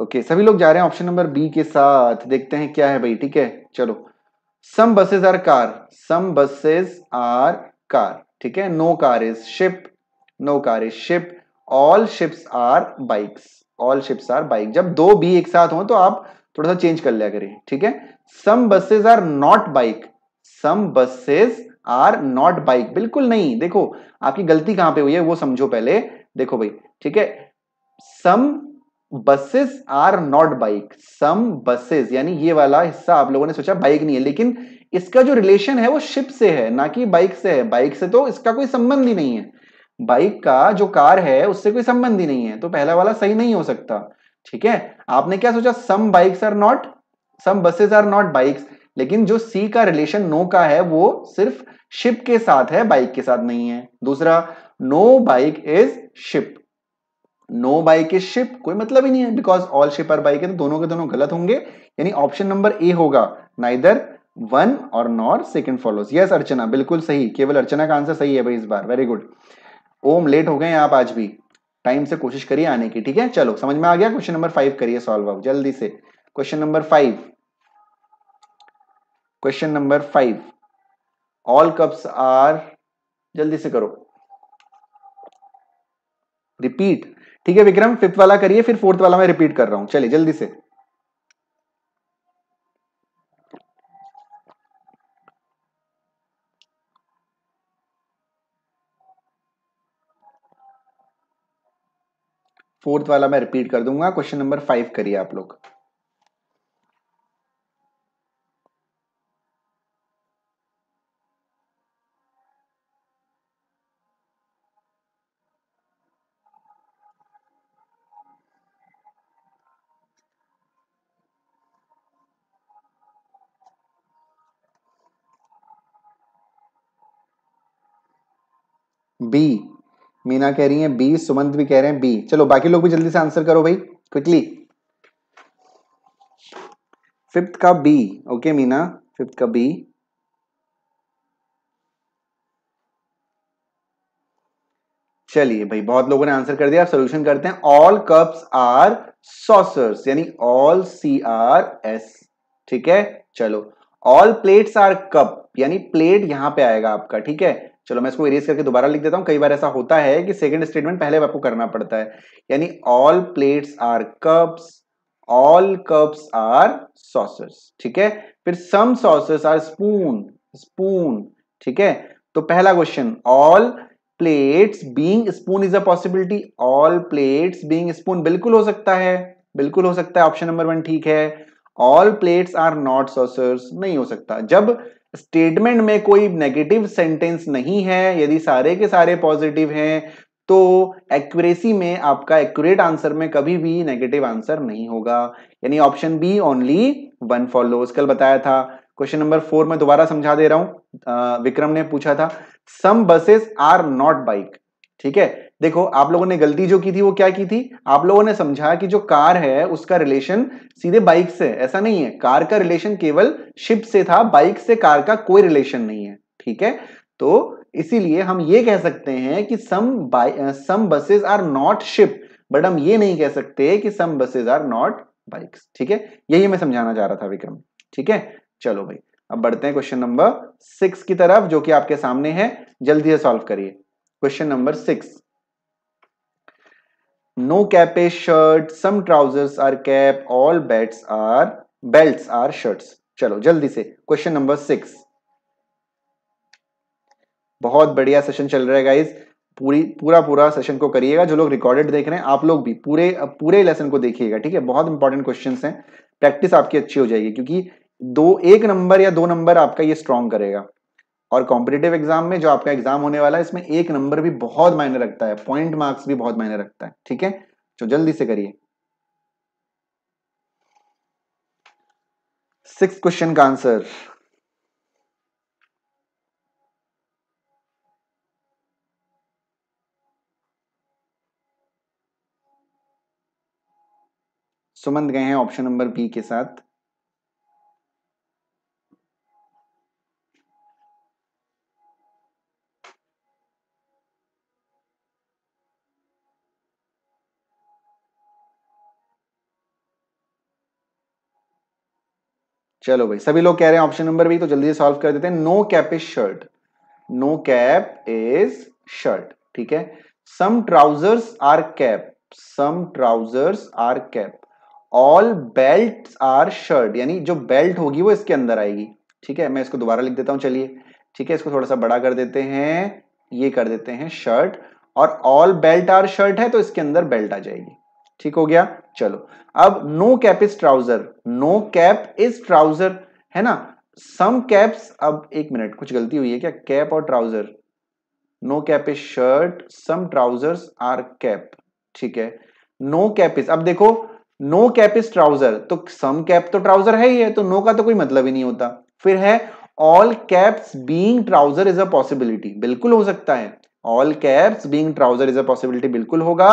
ओके okay, सभी लोग जा रहे हैं ऑप्शन नंबर बी के साथ देखते हैं क्या है भाई ठीक है चलो some buses are car some buses are car ठीक है no car is ship no car is ship all ships are bikes all ships are bike जब दो बी एक साथ हो तो आप थोड़ा सा चेंज कर लिया करें ठीक है some buses are not bike some buses are not bike बिल्कुल नहीं देखो आपकी गलती कहां पे हुई है वो समझो पहले देखो भाई ठीक है some buses are not bike some buses यानी ये वाला हिस्सा आप लोगों ने सोचा बाइक नहीं है लेकिन इसका जो रिलेशन है वो शिप से है ना कि बाइक से है बाइक से तो इसका कोई संबंध ही नहीं है बाइक का जो कार है उससे कोई संबंध ही नहीं है तो पहला वाला सही नहीं हो सकता ठीक है आपने क्या सोचा some bikes are not some buses are not bikes लेकिन जो सी का रिलेशन नो का है वो सिर्फ शिप के साथ है बाइक के साथ नहीं है दूसरा no bike is ship no bike is ship कोई मतलब ही नहीं है because all ship are bike है तो दोनों के दोनों गलत होंगे यानी ऑप्शन नंबर ए होगा नाइदर वन और nor second follows yes Archana बिल्कुल सही केवल अर्चना का आंसर सही है भाई इस बार वेरी गुड ओम लेट हो गए आप आज भी टाइम से कोशिश करिए आने की ठीक है चलो समझ में आ गया क्वेश्चन नंबर फाइव करिए सॉल्व आउट जल्दी से question number five question number five all cups are जल्दी से करो रिपीट ठीक है विक्रम फिफ्थ वाला करिए फिर फोर्थ वाला मैं रिपीट कर रहा हूं चलिए जल्दी से फोर्थ वाला मैं रिपीट कर दूंगा क्वेश्चन नंबर फाइव करिए आप लोग बी मीना कह रही है बी सुमंत भी कह रहे हैं बी चलो बाकी लोग भी जल्दी से आंसर करो भाई क्विकली फिफ्थ का बी ओके मीना फिफ्थ का बी चलिए भाई बहुत लोगों ने आंसर कर दिया आप सोल्यूशन करते हैं ऑल कप्स आर सॉसर्स यानी ऑल सी आर एस ठीक है चलो ऑल प्लेट्स आर कप यानी प्लेट यहां पे आएगा आपका ठीक है चलो मैं इसको इरेज करके दोबारा लिख देता हूँ कई बार ऐसा होता है कि सेकेंड स्टेटमेंट पहले आपको करना पड़ता है यानी all plates are cups all cups are सॉसेस ठीक है फिर सम सॉसेस आर स्पून स्पून ठीक है तो पहला question all plates being spoon is a possibility all plates being spoon बिल्कुल हो सकता है बिल्कुल हो सकता है ऑप्शन नंबर वन ठीक है all plates are not saucers नहीं हो सकता जब स्टेटमेंट में कोई नेगेटिव सेंटेंस नहीं है यदि सारे के सारे पॉजिटिव हैं तो एक्यूरेसी में आपका एक्यूरेट आंसर में कभी भी नेगेटिव आंसर नहीं होगा यानी option B only one follows कल बताया था क्वेश्चन नंबर फोर में दोबारा समझा दे रहा हूं विक्रम ने पूछा था some buses are not bike ठीक है देखो आप लोगों ने गलती जो की थी वो क्या की थी आप लोगों ने समझा कि जो कार है उसका रिलेशन सीधे बाइक से ऐसा नहीं है कार का रिलेशन केवल शिप से था बाइक से कार का कोई रिलेशन नहीं है ठीक है तो इसीलिए हम ये कह सकते हैं कि some some buses are not ship but हम ये नहीं कह सकते कि some buses are not bikes ठीक है यही मैं समझाना चाह रहा था विक्रम ठीक है चलो भाई अब बढ़ते हैं क्वेश्चन नंबर सिक्स की तरफ जो कि आपके सामने है जल्दी से सॉल्व करिए question number six No cap is shirt. Some trousers are cap. All belts are belts are shirts. चलो जल्दी से क्वेश्चन नंबर सिक्स बहुत बढ़िया सेशन चल रहा है गाइज पूरी पूरा पूरा सेशन को करिएगा जो लोग रिकॉर्डेड देख रहे हैं आप लोग भी पूरे पूरे लेसन को देखिएगा ठीक है बहुत इंपॉर्टेंट क्वेश्चन हैं प्रैक्टिस आपकी अच्छी हो जाएगी क्योंकि दो एक नंबर या दो नंबर आपका ये स्ट्रांग करेगा और कॉम्पिटेटिव एग्जाम में जो आपका एग्जाम होने वाला है इसमें एक नंबर भी बहुत मायने रखता है पॉइंट मार्क्स भी बहुत मायने रखता है ठीक है तो जल्दी से करिए सिक्स क्वेश्चन का आंसर सुमंत गए हैं ऑप्शन नंबर बी के साथ चलो भाई सभी लोग कह रहे हैं ऑप्शन नंबर भी तो जल्दी से सॉल्व कर देते हैं no cap is shirt no cap is shirt ठीक है some trousers are cap some trousers are cap all belt are shirt यानी जो बेल्ट होगी वो इसके अंदर आएगी ठीक है मैं इसको दोबारा लिख देता हूं चलिए ठीक है इसको थोड़ा सा बड़ा कर देते हैं ये कर देते हैं शर्ट और ऑल बेल्ट आर शर्ट है तो इसके अंदर बेल्ट आ जाएगी ठीक हो गया चलो अब no cap is trouser no cap is trouser है ना सम कैप्स अब एक मिनट कुछ गलती हुई है क्या कैप और trouser no cap is shirt some trousers are cap ठीक है नो कैप इज अब देखो नो कैप इज ट्राउजर तो सम कैप तो ट्राउजर है ही है तो नो का तो कोई मतलब ही नहीं होता फिर है all caps being trouser is a possibility बिल्कुल हो सकता है all caps being trouser is a possibility बिल्कुल होगा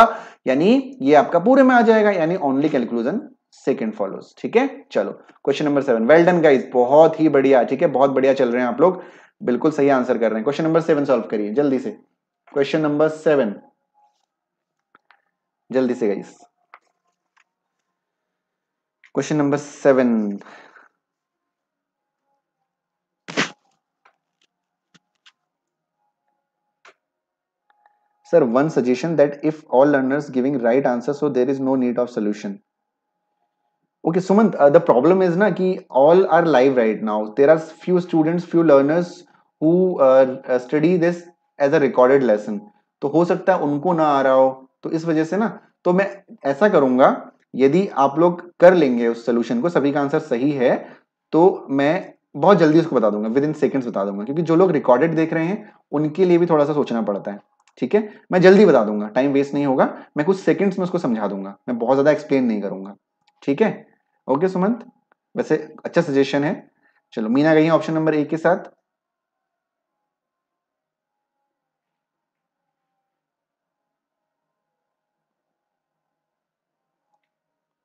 यानी ये आपका पूरे में आ जाएगा यानी ओनली कैलकुलेशन सेकेंड फॉलोज ठीक है चलो question number seven well done guys बहुत ही बढ़िया ठीक है बहुत बढ़िया चल रहे हैं आप लोग बिल्कुल सही आंसर कर रहे हैं क्वेश्चन नंबर सेवन सॉल्व करिए जल्दी से क्वेश्चन नंबर सेवन जल्दी से guys question number seven sir one suggestion that if all learners giving right answer so there is no need of solution okay sumant uh, the problem is na ki all are live right now there are few students few learners who uh, study this as a recorded lesson तो हो सकता है उनको ना आ रहा हो तो इस वजह से ना तो मैं ऐसा करूंगा यदि आप लोग कर लेंगे उस सोल्यूशन को सभी का आंसर सही है तो मैं बहुत जल्दी उसको बता दूंगा विद इन सेकेंड्स बता दूंगा क्योंकि जो लोग रिकॉर्डेड देख रहे हैं उनके लिए भी थोड़ा सा सोचना पड़ता है ठीक है मैं जल्दी बता दूंगा टाइम वेस्ट नहीं होगा मैं कुछ सेकंड्स में उसको समझा दूंगा मैं बहुत ज़्यादा एक्सप्लेन नहीं करूंगा ठीक है ओके सुमंत वैसे अच्छा सजेशन है चलो मीना गई ऑप्शन नंबर ए के साथ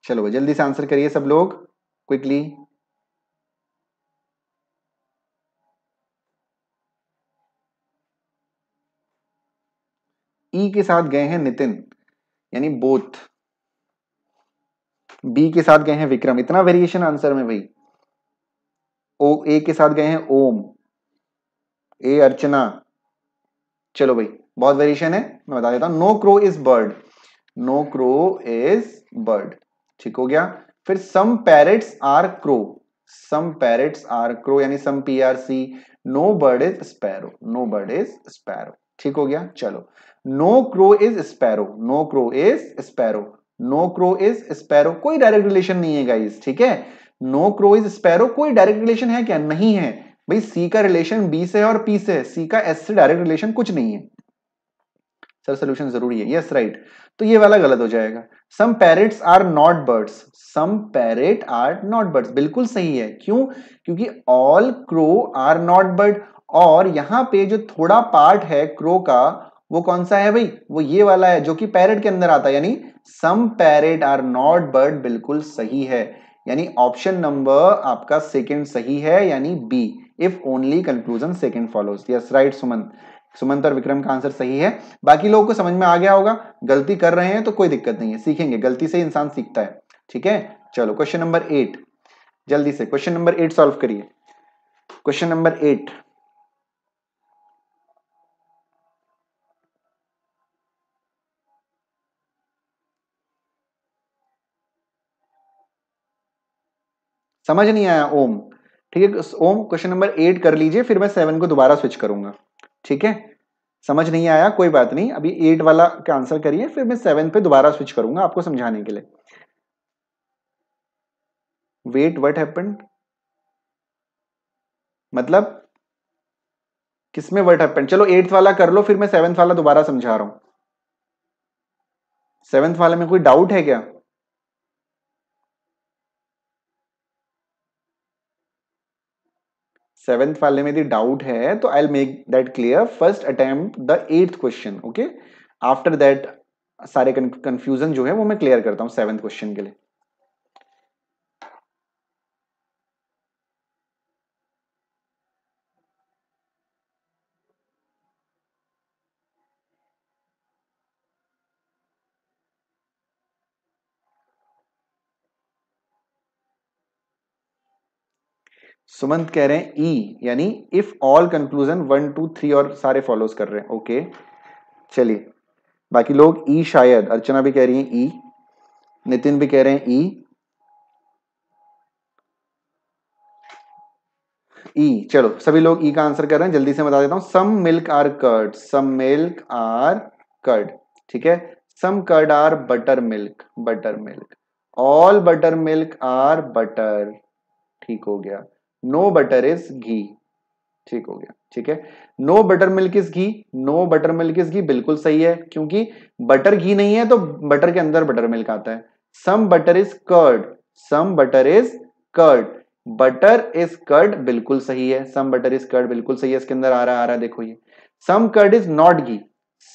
चलो जल्दी से आंसर करिए सब लोग क्विकली ई e के साथ गए हैं नितिन यानी बोथ बी के साथ गए हैं विक्रम इतना वेरिएशन आंसर में भाई ओ ए के साथ गए हैं ओम ए अर्चना चलो भाई बहुत वेरिएशन है मैं बता देता हूं no crow is bird no crow is bird ठीक हो गया फिर some parrots are crow some parrots are crow यानी some C no bird is sparrow no bird is sparrow ठीक हो गया चलो no crow is sparrow no crow is sparrow no crow is sparrow कोई डायरेक्ट रिलेशन नहीं है गाइज ठीक है नो क्रो इज स्पैरो कोई डायरेक्ट रिलेशन है क्या नहीं है भाई सी का रिलेशन बी से है और पी से सी का एस से डायरेक्ट रिलेशन कुछ नहीं है सर सोल्यूशन जरूरी है यस राइट right. तो ये वाला गलत हो जाएगा some parrots are not birds some parrot are not birds बिल्कुल सही है क्यों क्योंकि all crow are not bird और यहां पे जो थोड़ा पार्ट है क्रो का वो कौन सा है भाई वो ये वाला है जो कि पैरेट के अंदर आता है यानी some parrot are not bird बिल्कुल सही है यानी ऑप्शन नंबर आपका सेकंड सही है यानी B if only conclusion second follows yes right Suman Sumant और विक्रम का आंसर सही है बाकी लोगों को समझ में आ गया होगा गलती कर रहे हैं तो कोई दिक्कत नहीं है सीखेंगे गलती से इंसान सीखता है ठीक है चलो क्वेश्चन नंबर एट जल्दी से क्वेश्चन नंबर एट सॉल्व करिए क्वेश्चन नंबर एट समझ नहीं आया ओम ठीक है ओम क्वेश्चन नंबर एट कर लीजिए फिर मैं सेवन को दोबारा स्विच करूंगा ठीक है समझ नहीं आया कोई बात नहीं अभी एट वाला का आंसर करिए फिर मैं सेवन पे दोबारा स्विच करूंगा आपको समझाने के लिए वेट वट हैपेंड मतलब किसमें वट हैपेंड चलो एट्थ वाला कर लो फिर मैं सेवन्थ वाला दोबारा समझा रहा हूं सेवेंथ वाले में कोई डाउट है क्या सेवेंथ वाले में यदि डाउट है तो I make that clear first attempt the eighth question okay after that सारे कंफ्यूजन जो है वो मैं क्लियर करता हूँ सेवेंथ क्वेश्चन के लिए सुमंत कह रहे हैं ई यानी if all conclusion one two three और सारे फॉलो कर रहे हैं ओके चलिए बाकी लोग ई शायद अर्चना भी कह रही है ई नितिन भी कह रहे हैं ई ई चलो सभी लोग ई का आंसर कर रहे हैं जल्दी से बता देता हूं some milk are curd some milk are curd ठीक है some curd are butter milk butter milk all butter milk are butter ठीक हो गया नो बटर इज घी ठीक हो गया ठीक है no butter milk is ghee no butter milk is ghee बिल्कुल सही है क्योंकि बटर घी नहीं है तो बटर के अंदर बटर मिल्क आता है some butter is curd some butter is curd butter is curd बिल्कुल सही है सम बटर इज कर्ड बिल्कुल सही है इसके अंदर आ रहा आ रहा देखो ये some curd is not ghee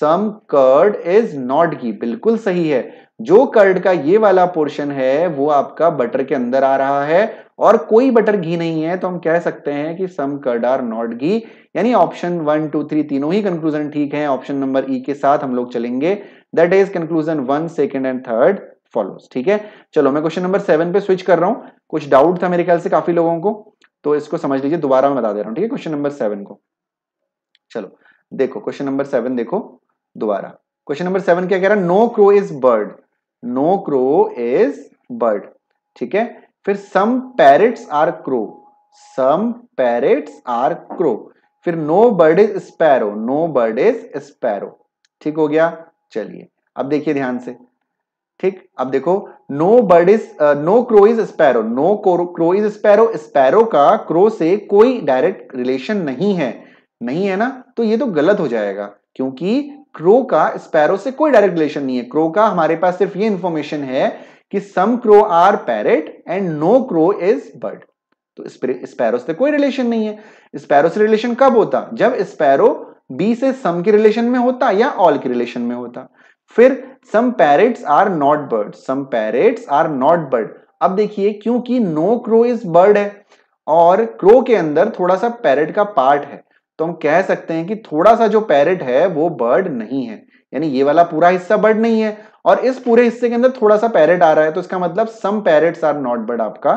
some curd is not ghee बिल्कुल सही है जो कर्ड का ये वाला पोर्शन है वो आपका बटर के अंदर आ रहा है और कोई बटर घी नहीं है तो हम कह सकते हैं कि some curd are not ghee यानी ऑप्शन वन टू थ्री तीनों ही कंक्लूजन ठीक है ऑप्शन नंबर ई के साथ हम लोग चलेंगे that is conclusion one second and third follows ठीक है चलो मैं क्वेश्चन नंबर सेवन पे स्विच कर रहा हूँ कुछ डाउट था मेरे ख्याल से काफी लोगों को तो इसको समझ लीजिए दोबारा मैं बता दे रहा हूँ ठीक है क्वेश्चन नंबर सेवन को चलो देखो क्वेश्चन नंबर सेवन देखो दोबारा क्वेश्चन नंबर सेवन क्या कह रहा है no crow is bird no crow is bird ठीक है फिर some parrots are crow some parrots are crow फिर no bird is sparrow no bird is sparrow ठीक हो गया चलिए अब देखिए ध्यान से ठीक अब देखो no bird is no crow is sparrow no crow is sparrow sparrow का क्रो से कोई डायरेक्ट रिलेशन नहीं है नहीं है ना तो ये तो गलत हो जाएगा क्योंकि क्रो का स्पैरो से कोई डायरेक्ट रिलेशन नहीं है क्रो का हमारे पास सिर्फ ये इंफॉर्मेशन है कि some crow are parrot and no crow is bird तो स्पैरो से कोई रिलेशन नहीं है स्पैरो से रिलेशन कब होता जब स्पैरो बी से सम के रिलेशन में होता या ऑल के रिलेशन में होता फिर some parrots are not bird some parrots are not bird अब देखिए क्योंकि नो क्रो इज बर्ड है और क्रो के अंदर थोड़ा सा पैरेट का पार्ट है तो हम कह सकते हैं कि थोड़ा सा जो पैरट है वो बर्ड नहीं है यानी ये वाला पूरा हिस्सा बर्ड नहीं है और इस पूरे हिस्से के अंदर थोड़ा सा पैरट आ रहा है तो इसका मतलब some parrot are not bird आपका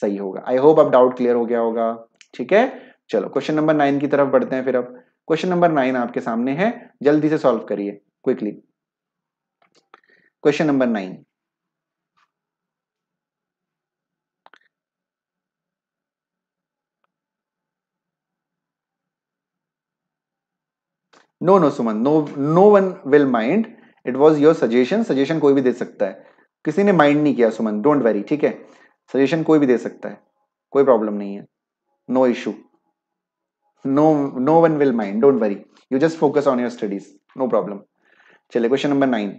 सही होगा आई होप अब डाउट क्लियर हो गया होगा ठीक है चलो क्वेश्चन नंबर नाइन की तरफ बढ़ते हैं फिर अब क्वेश्चन नंबर नाइन आपके सामने है जल्दी से सॉल्व करिए quickly question number nine no no Suman no no one will mind it was your suggestion suggestion कोई भी दे सकता है किसी ने माइंड नहीं किया सुमन डोंट वेरी ठीक है सजेशन कोई भी दे सकता है कोई प्रॉब्लम नहीं है no issue no no one will mind don't worry you just focus on your studies no problem चलिए क्वेश्चन नंबर नाइन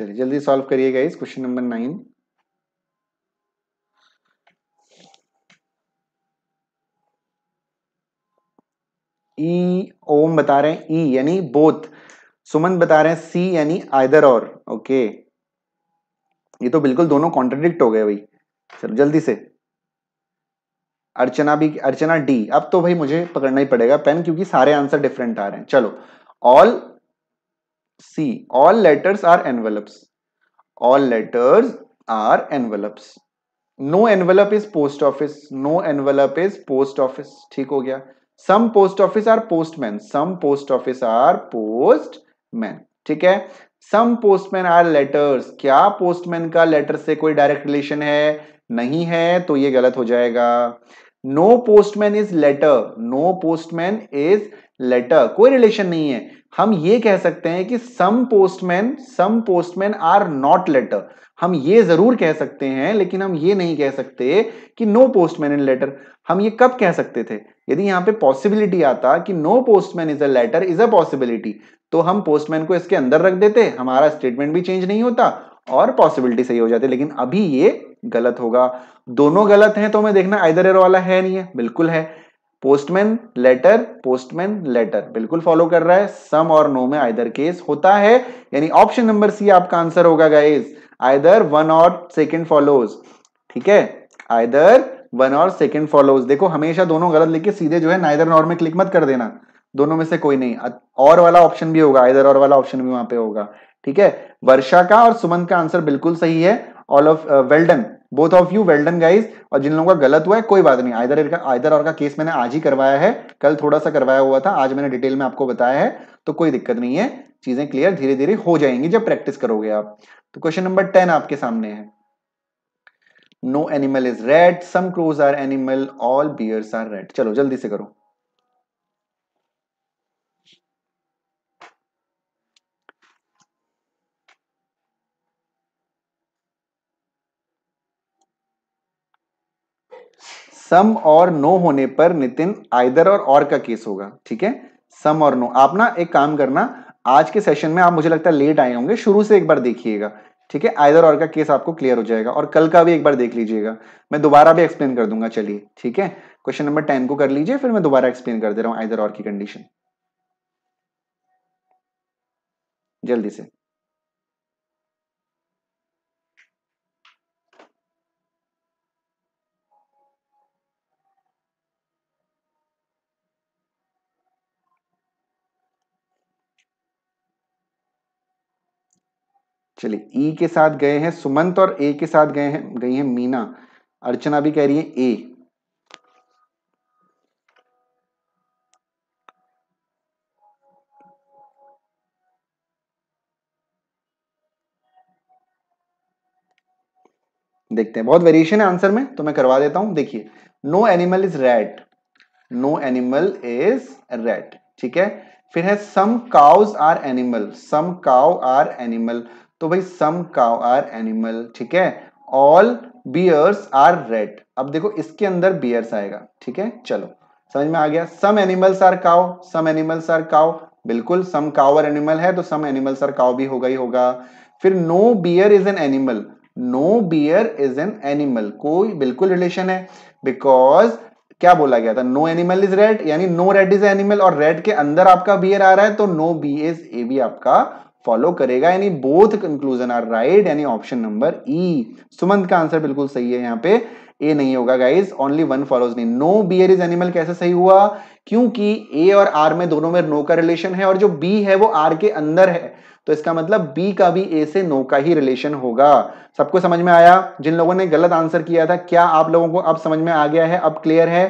चलिए जल्दी सॉल्व करिएगा इस question number nine E Om बता रहे हैं ई e, यानी बोथ सुमन बता रहे हैं सी यानी आइदर और ओके ये तो बिल्कुल दोनों कॉन्ट्रोडिक्ट हो गए भाई चलो जल्दी से अर्चना भी अर्चना डी अब तो भाई मुझे पकड़ना ही पड़ेगा पेन क्योंकि सारे आंसर डिफरेंट आ रहे हैं चलो all see all letters are envelopes all letters are envelopes no envelope is post office no envelope is post office ठीक हो गया some post office are postman some post office are post ठीक है सम पोस्टमैन आर लेटर्स क्या पोस्टमैन का लेटर से कोई डायरेक्ट रिलेशन है नहीं है तो ये गलत हो जाएगा no postman is letter no postman is letter कोई रिलेशन नहीं है हम ये कह सकते हैं कि some postman some postman are not letter हम ये जरूर कह सकते हैं लेकिन हम ये नहीं कह सकते कि नो पोस्टमैन इन लेटर हम ये कब कह सकते थे यदि यहां पे पॉसिबिलिटी आता कि no postman is a letter is a possibility तो हम पोस्टमैन को इसके अंदर रख देते हमारा स्टेटमेंट भी चेंज नहीं होता और पॉसिबिलिटी सही हो जाती लेकिन अभी ये गलत होगा दोनों गलत हैं तो हमें देखना आइदर एर वाला है नहीं है बिल्कुल है पोस्टमैन लेटर पोस्टमैन लेटर बिल्कुल फॉलो कर रहा है सम और नो में आइदर केस होता है यानी ऑप्शन नंबर सी आपका आंसर होगा गाइज आइदर वन और सेकेंड फॉलोज ठीक है आइदर वन और सेकेंड फॉलोज देखो हमेशा दोनों गलत लिख के सीधे जो है नाइदर नॉर में क्लिक मत कर देना दोनों में से कोई नहीं और वाला ऑप्शन भी होगा आइदर और वाला ऑप्शन भी वहां पे होगा ठीक है वर्षा का और सुमन का आंसर बिल्कुल सही है all of well done both of you well done guys और जिन लोगों का गलत हुआ है कोई बात नहीं आइदर का आइदर और का केस मैंने आज ही करवाया है कल थोड़ा सा करवाया हुआ था आज मैंने डिटेल में आपको बताया है तो कोई दिक्कत नहीं है चीजें क्लियर धीरे धीरे हो जाएंगी जब प्रैक्टिस करोगे आप तो क्वेश्चन नंबर टेन आपके सामने है no animal is red some crows are animal all bears are red चलो जल्दी से करो सम और नो होने पर नितिन आइदर और और का केस होगा ठीक है सम और नो आप ना एक काम करना आज के सेशन में आप मुझे लगता है लेट आए होंगे शुरू से एक बार देखिएगा ठीक है आइदर और का केस आपको क्लियर हो जाएगा और कल का भी एक बार देख लीजिएगा मैं दोबारा भी एक्सप्लेन कर दूंगा चलिए ठीक है क्वेश्चन नंबर टेन को कर लीजिए फिर मैं दोबारा एक्सप्लेन कर दे रहा हूँ आइदर और की कंडीशन जल्दी से चलिए ई e के साथ गए हैं सुमंत और ए के साथ गए हैं गई हैं मीना अर्चना भी कह रही है ए देखते हैं बहुत वेरिएशन है आंसर में तो मैं करवा देता हूं देखिए no animal is red no animal is red ठीक है फिर है some cows are animal some cow are animal तो भाई सम काउ आर एनिमल ठीक है ऑल बियर्स आर रेड अब देखो इसके अंदर बियर्स आएगा ठीक है चलो समझ में आ गया some animals are cow some animals are cow बिल्कुल सम काउ एनिमल है तो सम एनिमल्स आर काउ भी होगा ही होगा फिर no bear is an animal no bear is an animal कोई बिल्कुल रिलेशन है बिकॉज क्या बोला गया था नो एनिमल इज रेड यानी नो रेड इज एनिमल और रेड के अंदर आपका बियर आ रहा है तो नो बी इज ए भी आपका फॉलो करेगा यानी बोथ कंक्लूजन आर राइट यानी ऑप्शन नंबर ई सुमंत का आंसर बिल्कुल सही है यहाँ पे ए नहीं होगा गाइज ओनली वन फॉलोज नहीं नो बियर इज एनिमल कैसे सही हुआ क्योंकि ए और आर में दोनों में नो का रिलेशन है और जो बी है वो आर के अंदर है तो इसका मतलब बी का भी ए से नो का ही रिलेशन होगा सबको समझ में आया जिन लोगों ने गलत आंसर किया था क्या आप लोगों को अब समझ में आ गया है अब क्लियर है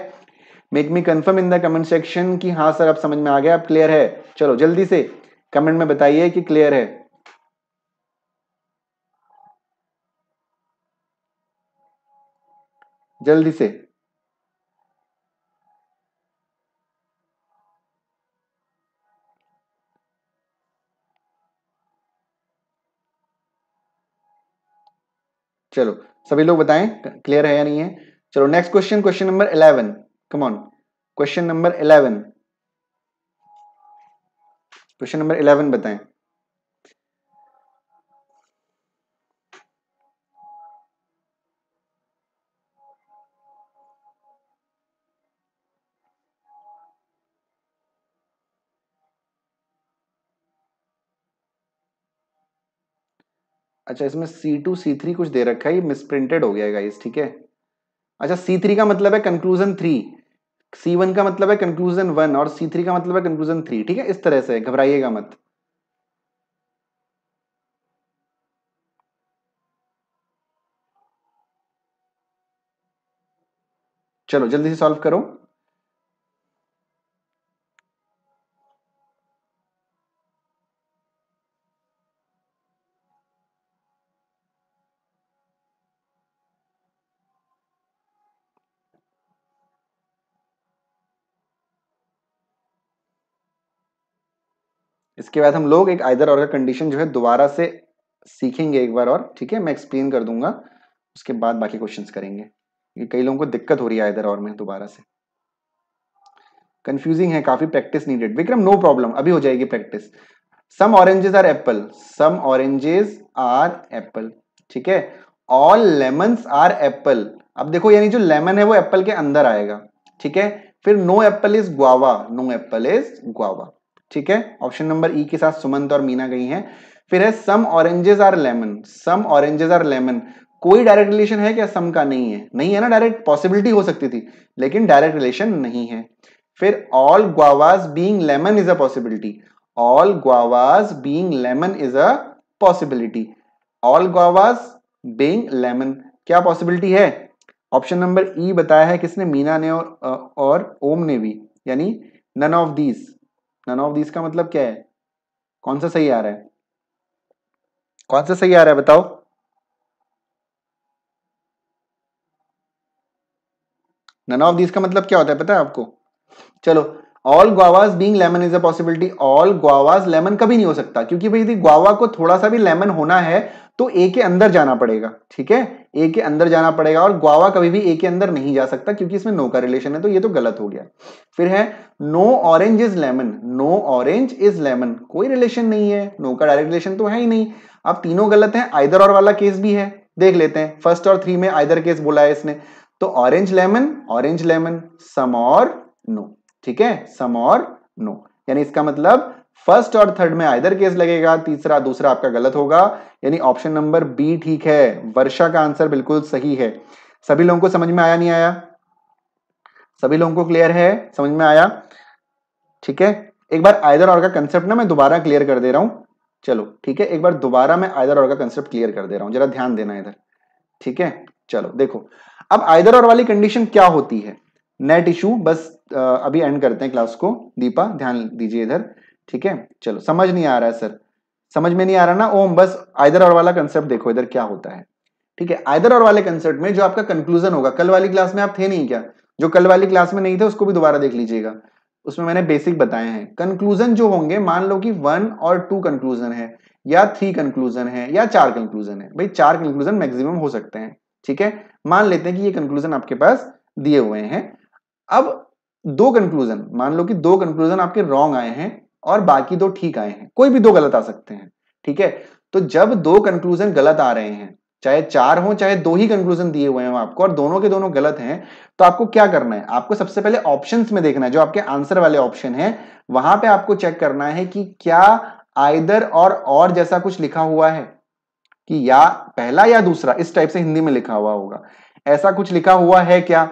make me confirm in the comment section कि हाँ सर अब समझ में आ गया अब क्लियर है चलो जल्दी से कमेंट में बताइए कि क्लियर है जल्दी से चलो सभी लोग बताएं क्लियर है या नहीं है चलो next question question number eleven come on question number eleven question number eleven बताएं अच्छा इसमें सी टू सी थ्री कुछ दे रखा है ये मिसप्रिंटेड हो गया है गाइस ठीक है अच्छा सी थ्री का मतलब है कंक्लूजन थ्री सी वन का मतलब है conclusion one or C three का मतलब है कंक्लूजन थ्री ठीक है इस तरह से घबराइएगा मत चलो जल्दी से सॉल्व करो इसके बाद हम लोग एक आइदर और का कंडीशन जो है दोबारा से सीखेंगे एक बार और ठीक है मैं एक्सप्लेन कर दूंगा उसके बाद बाकी क्वेश्चन करेंगे कई लोगों को दिक्कत हो रही है आइदर और में दोबारा से कंफ्यूजिंग है काफी practice needed Vikram no problem अभी हो जाएगी practice some oranges are apple some oranges are apple ठीक है ऑल लेमन्स आर एप्पल अब देखो यानी जो लेमन है वो एप्पल के अंदर आएगा ठीक है फिर no apple is guava no apple is guava ठीक है ऑप्शन नंबर ई के साथ सुमंत और मीना गई हैं फिर है some oranges are lemon some oranges are lemon कोई डायरेक्ट रिलेशन है क्या सम का नहीं है नहीं है ना डायरेक्ट पॉसिबिलिटी हो सकती थी लेकिन डायरेक्ट रिलेशन नहीं है फिर all guavas being lemon is a possibility all guavas being lemon is a possibility all guavas being lemon क्या पॉसिबिलिटी है ऑप्शन नंबर ई बताया है किसने मीना ने और, और ओम ने भी यानी none of these none of these का मतलब क्या है कौन सा सही आ रहा है कौन सा सही आ रहा है बताओ नन ऑफ दीज का मतलब क्या होता है पता है आपको चलो all guavas being lemon is a possibility all guavas lemon कभी नहीं हो सकता क्योंकि भाई यदि ग्वावा को थोड़ा सा भी लेमन होना है तो ए के अंदर जाना पड़ेगा ठीक है ए के अंदर जाना पड़ेगा और ग्वावा कभी भी ए के अंदर नहीं जा सकता क्योंकि इसमें नो का रिलेशन है तो ये तो गलत हो गया फिर है no orange is lemon no orange is lemon कोई रिलेशन नहीं है नो का डायरेक्ट रिलेशन तो है ही नहीं अब तीनों गलत है आइदर और वाला केस भी है देख लेते हैं फर्स्ट और थ्री में आइदर केस बोला है इसने तो orange lemon orange lemon some और नो ठीक है सम और नो यानी इसका मतलब फर्स्ट और थर्ड में आइदर केस लगेगा तीसरा दूसरा आपका गलत होगा यानी ऑप्शन नंबर बी ठीक है वर्षा का आंसर बिल्कुल सही है सभी लोगों को समझ में आया नहीं आया सभी लोगों को क्लियर है समझ में आया ठीक है एक बार आयदर और का कंसेप्ट ना मैं दोबारा क्लियर कर दे रहा हूं चलो ठीक है एक बार दोबारा मैं आयदर और का कंसेप्ट क्लियर कर दे रहा हूं जरा ध्यान देना इधर ठीक है चलो देखो अब आयदर और वाली कंडीशन क्या होती है नेट इशू बस अभी एंड करते हैं क्लास को दीपा ध्यान दीजिए इधर ठीक है चलो समझ नहीं आ रहा है सर समझ में नहीं आ रहा ना ओम बस आइदर और वाला कंसेप्ट देखो इधर क्या होता है ठीक है आइदर और वाले कंसेप्ट में जो आपका कंक्लूजन होगा कल वाली क्लास में आप थे नहीं क्या जो कल वाली क्लास में नहीं थे उसको भी दोबारा देख लीजिएगा उसमें मैंने बेसिक बताए हैं कंक्लूजन जो होंगे मान लो कि वन और टू कंक्लूजन है या थ्री कंक्लूजन है या चार कंक्लूजन है भाई चार कंक्लूजन मैक्सिमम हो सकते हैं ठीक है मान लेते हैं कि ये कंक्लूजन आपके पास दिए हुए हैं अब दो कंक्लूजन मान लो कि दो कंक्लूजन आपके रॉन्ग आए हैं और बाकी दो ठीक आए हैं कोई भी दो गलत आ सकते हैं ठीक है तो जब दो कंक्लूजन गलत आ रहे हैं चाहे चार हो चाहे दो ही कंक्लूजन दिए हुए हैं आपको और दोनों के दोनों गलत हैं तो आपको क्या करना है आपको सबसे पहले ऑप्शंस में देखना है जो आपके आंसर वाले ऑप्शन है वहां पे आपको चेक करना है कि क्या आइदर और और जैसा कुछ लिखा हुआ है कि या पहला या दूसरा इस टाइप से हिंदी में लिखा हुआ होगा ऐसा कुछ लिखा हुआ है क्या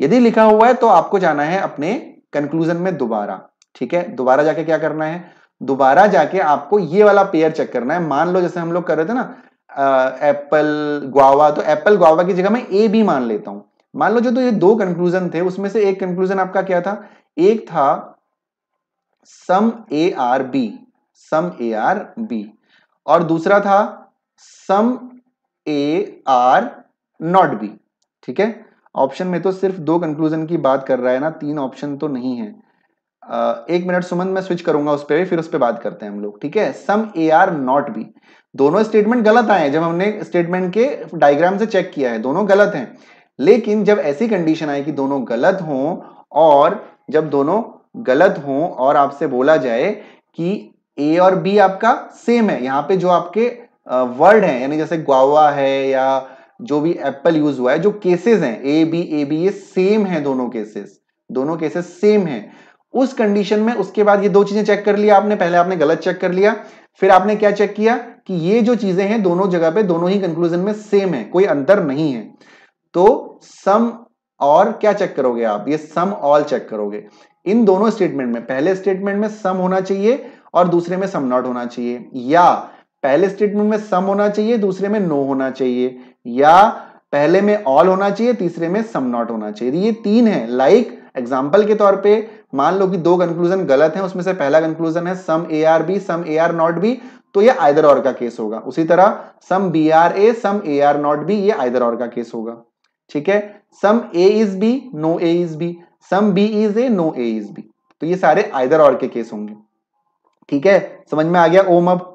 यदि लिखा हुआ है तो आपको जाना है अपने कंक्लूजन में दोबारा ठीक है दोबारा जाके क्या करना है दोबारा जाके आपको ये वाला पेयर चेक करना है मान लो जैसे हम लोग कर रहे थे ना एप्पल ग्वावा तो एप्पल ग्वावा की जगह मैं ए बी मान लेता हूं मान लो जो तो ये दो कंक्लूजन थे उसमें से एक कंक्लूजन आपका क्या था एक था some A are B some A are B और दूसरा था some A are not B ठीक है ऑप्शन में तो सिर्फ दो कंक्लूजन की बात कर रहा है ना तीन ऑप्शन तो नहीं है Uh, एक मिनट सुमन मैं स्विच करूंगा उस पर फिर उस पर बात करते हैं हम लोग ठीक है some A are not B दोनों स्टेटमेंट गलत आए जब हमने स्टेटमेंट के डायग्राम से चेक किया है दोनों गलत हैं लेकिन जब ऐसी कंडीशन आए कि दोनों गलत हों और जब दोनों गलत हों और आपसे बोला जाए कि ए और बी आपका सेम है यहाँ पे जो आपके वर्ड है यानी जैसे गुआवा है या जो भी एप्पल यूज हुआ है जो केसेस हैं ए बी ए बी ये सेम है दोनों केसेस दोनों केसेस सेम है उस कंडीशन में उसके बाद ये दो चीजें चेक कर लिया आपने पहले आपने गलत चेक कर लिया फिर आपने क्या चेक किया कि ये जो चीजें हैं दोनों जगह पे दोनों ही कंक्लूजन में सेम है कोई अंतर नहीं है तो सम और क्या चेक करोगे आप ये सम ऑल चेक करोगे इन दोनों स्टेटमेंट में पहले स्टेटमेंट में सम होना चाहिए और दूसरे में सम नॉट होना चाहिए या पहले स्टेटमेंट में सम होना चाहिए दूसरे में नो होना चाहिए या पहले में ऑल होना चाहिए तीसरे में सम नॉट होना चाहिए तो ये तीन है लाइक like, एग्जाम्पल के तौर पे मान लो कि दो कंक्लूजन गलत हैं उसमें से पहला कंक्लूजन है some A are B some A are not B तो ये आइदर और का केस होगा उसी तरह some B are A some A are not B ये आइदर और का केस होगा ठीक है some A is B no A is B some B is A no A is B तो ये सारे आइदर और के केस होंगे ठीक है समझ में आ गया ओम अब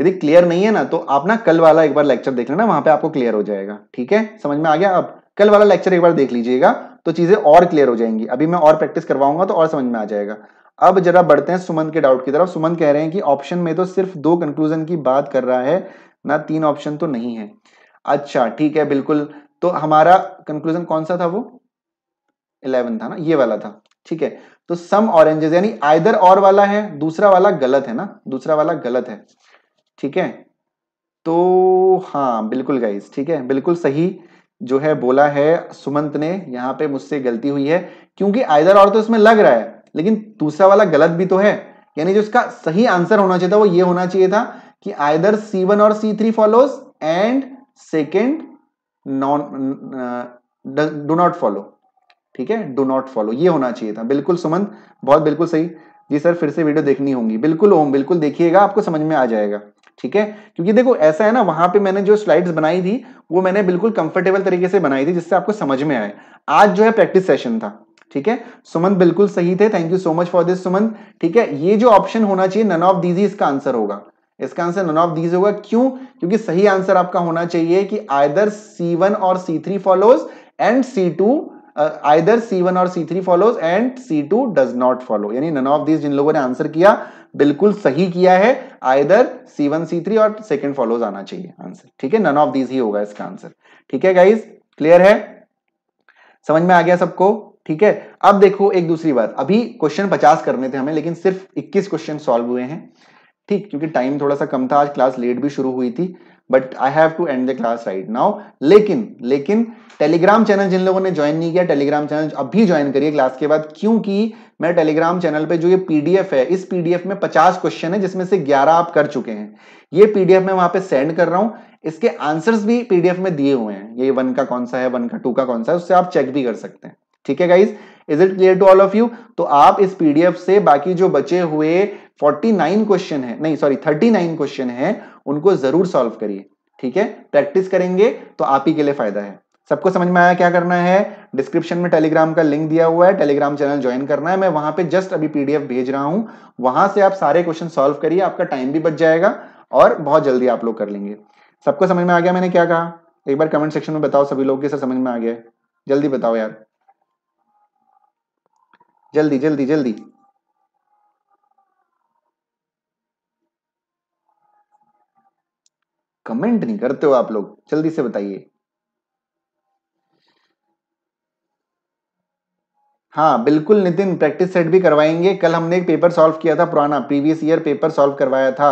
यदि क्लियर नहीं है ना तो आप ना कल वाला एक बार लेक्चर देख लेना वहां पे आपको क्लियर हो जाएगा ठीक है समझ में आ गया अब कल वाला लेक्चर एक बार देख लीजिएगा तो चीजें और क्लियर हो जाएंगी अभी मैं और प्रैक्टिस करवाऊंगा तो और समझ में आ जाएगा अब जरा बढ़ते हैं सुमन के डाउट की तरफ सुमन कह रहे हैं कि ऑप्शन में तो सिर्फ दो कंक्लूजन की बात कर रहा है ना तीन ऑप्शन तो नहीं है अच्छा ठीक है बिल्कुल तो हमारा कंक्लूजन कौन सा था वो इलेवन था ना ये वाला था ठीक है तो सम ऑरेंजेस यानी आइदर और वाला है दूसरा वाला गलत है ना दूसरा वाला गलत है ठीक है तो हाँ बिल्कुल गाइज ठीक है बिल्कुल सही जो है बोला है सुमंत ने यहाँ पे मुझसे गलती हुई है क्योंकि आयदर और तो इसमें लग रहा है लेकिन दूसरा वाला गलत भी तो है यानी जो इसका सही आंसर होना चाहिए था वो ये होना चाहिए था कि either C1 or C three follows and second none do not follow ठीक है डो नॉट फॉलो ये होना चाहिए था बिल्कुल सुमंत बहुत बिल्कुल सही जी सर फिर से वीडियो देखनी होगी बिल्कुल ओम बिल्कुल देखिएगा आपको समझ में आ जाएगा ठीक है क्योंकि देखो ऐसा है ना वहां पे मैंने जो स्लाइड्स बनाई थी वो मैंने बिल्कुल कंफर्टेबल तरीके से बनाई थी जिससे आपको समझ में आए आज जो है प्रैक्टिस सेशन था ठीक है सुमन बिल्कुल सही थे thank you so much for this Suman ठीक है ये जो ऑप्शन होना चाहिए नन ऑफ दीज ही इसका आंसर होगा इसका आंसर नन ऑफ दीज होगा क्यों क्योंकि सही आंसर आपका होना चाहिए कि either C one or C three follows and C two either C one or C three follows and C two does not follow यानी नन ऑफ दीज जिन लोगों ने आंसर किया बिल्कुल सही किया है either C one C three or second follows आना चाहिए आंसर ठीक है नन ऑफ दीज ही होगा इसका आंसर ठीक है गाइज क्लियर है समझ में आ गया सबको ठीक है अब देखो एक दूसरी बात अभी क्वेश्चन पचास करने थे हमें लेकिन सिर्फ इक्कीस क्वेश्चन सॉल्व हुए हैं ठीक क्योंकि टाइम थोड़ा सा कम था आज क्लास लेट भी शुरू हुई थी but I have to end the class right now लेकिन लेकिन टेलीग्राम चैनल जिन लोगों ने ज्वाइन नहीं किया टेलीग्राम चैनल अभी ज्वाइन करिए क्लास के बाद क्योंकि मेरे टेलीग्राम चैनल पे जो ये पीडीएफ है इस पीडीएफ में 50 क्वेश्चन है जिसमें से 11 आप कर चुके हैं ये पीडीएफ मैं वहां पे सेंड कर रहा हूँ इसके आंसर्स भी पीडीएफ में दिए हुए हैं ये वन का कौन सा है वन का टू का कौन सा है उससे आप चेक भी कर सकते हैं ठीक है guys is it clear to all of you तो आप इस पीडीएफ से बाकी जो बचे हुए 49 क्वेश्चन है नहीं सॉरी 39 क्वेश्चन है उनको जरूर सॉल्व करिए ठीक है प्रैक्टिस करेंगे तो आप ही के लिए फायदा है सबको समझ में आया क्या करना है डिस्क्रिप्शन में टेलीग्राम का लिंक दिया हुआ है टेलीग्राम चैनल ज्वाइन करना है मैं वहां पे जस्ट अभी पीडीएफ भेज रहा हूं वहां से आप सारे क्वेश्चन सॉल्व करिए आपका टाइम भी बच जाएगा और बहुत जल्दी आप लोग कर लेंगे सबको समझ में आ गया मैंने क्या कहा एक बार कमेंट सेक्शन में बताओ सभी लोग के सर समझ में आ गया जल्दी बताओ यार जल्दी जल्दी जल्दी कमेंट नहीं करते हो आप लोग जल्दी से बताइए हाँ बिल्कुल नितिन प्रैक्टिस सेट भी करवाएंगे कल हमने एक पेपर सॉल्व किया था पुराना प्रीवियस ईयर पेपर सॉल्व करवाया था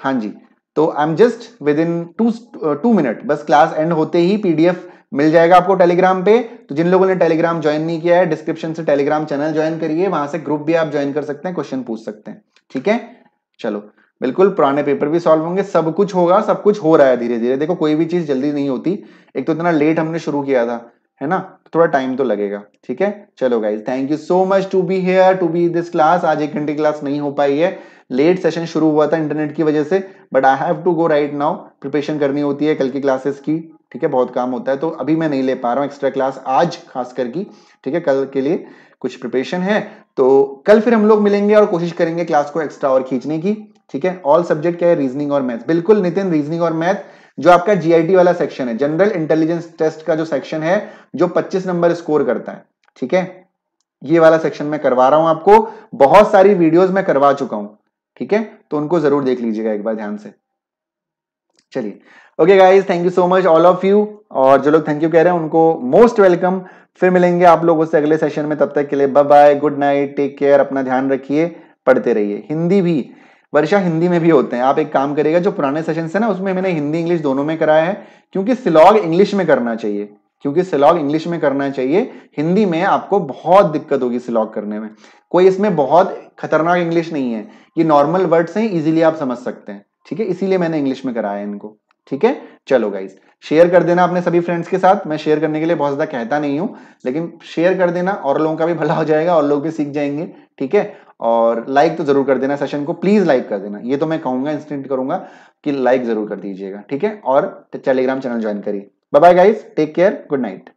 हाँ जी तो I am just within two two minute बस क्लास एंड होते ही पीडीएफ मिल जाएगा आपको टेलीग्राम पे तो जिन लोगों ने टेलीग्राम ज्वाइन नहीं किया है डिस्क्रिप्शन से टेलीग्राम चैनल ज्वाइन करिए वहां से ग्रुप भी आप ज्वाइन कर सकते हैं क्वेश्चन पूछ सकते हैं ठीक है चलो बिल्कुल पुराने पेपर भी सॉल्व होंगे सब कुछ होगा सब कुछ हो रहा है धीरे धीरे देखो कोई भी चीज जल्दी नहीं होती एक तो इतना लेट हमने शुरू किया था है ना तो थोड़ा टाइम तो लगेगा ठीक है चलो guys thank you so much to be here to be this class आज एक घंटे क्लास नहीं हो पाई है लेट सेशन शुरू हुआ था इंटरनेट की वजह से but I have to go right now preparation करनी होती है कल की क्लासेस की ठीक है बहुत काम होता है तो अभी मैं नहीं ले पा रहा हूँ एक्स्ट्रा क्लास आज खास करके ठीक है कल के लिए कुछ प्रिपरेशन है तो कल फिर हम लोग मिलेंगे और कोशिश करेंगे क्लास को एक्स्ट्रा और खींचने की ठीक है ऑल सब्जेक्ट क्या है रीजनिंग और मैथ बिल्कुल नितिन रीजनिंग और मैथ जो आपका जीआईटी वाला सेक्शन है जनरल इंटेलिजेंस टेस्ट का जो सेक्शन है जो 25 नंबर स्कोर करता है ठीक है ये वाला सेक्शन मैं करवा रहा हूं आपको बहुत सारी वीडियोस मैं करवा चुका हूं ठीक है तो उनको जरूर देख लीजिएगा एक बार ध्यान से चलिए okay guys thank you so much all of you और जो लोग थैंक यू कह रहे हैं उनको मोस्ट वेलकम फिर मिलेंगे आप लोगों से अगले सेशन में तब तक के लिए bye bye good night take care अपना ध्यान रखिए पढ़ते रहिए हिंदी भी वर्षा हिंदी में भी होते हैं आप एक काम करेगा जो पुराने सेशन है ना उसमें मैंने हिंदी इंग्लिश दोनों में कराया है क्योंकि सिलॉग इंग्लिश में करना चाहिए क्योंकि सिलॉग इंग्लिश में करना चाहिए हिंदी में आपको बहुत दिक्कत होगी सिलॉग करने में कोई इसमें बहुत खतरनाक इंग्लिश नहीं है ये नॉर्मल वर्ड्स हैं इजिली आप समझ सकते हैं ठीक है इसीलिए मैंने इंग्लिश में कराया इनको ठीक है चलो गाइज शेयर कर देना अपने सभी फ्रेंड्स के साथ मैं शेयर करने के लिए बहुत ज्यादा कहता नहीं हूं लेकिन शेयर कर देना और लोगों का भी भला हो जाएगा और लोग भी सीख जाएंगे ठीक है और लाइक तो जरूर कर देना सेशन को प्लीज लाइक कर देना ये तो मैं कहूंगा इंस्टेंट करूंगा कि लाइक जरूर कर दीजिएगा ठीक है और टेलीग्राम चैनल ज्वाइन करिए bye bye guys take care good night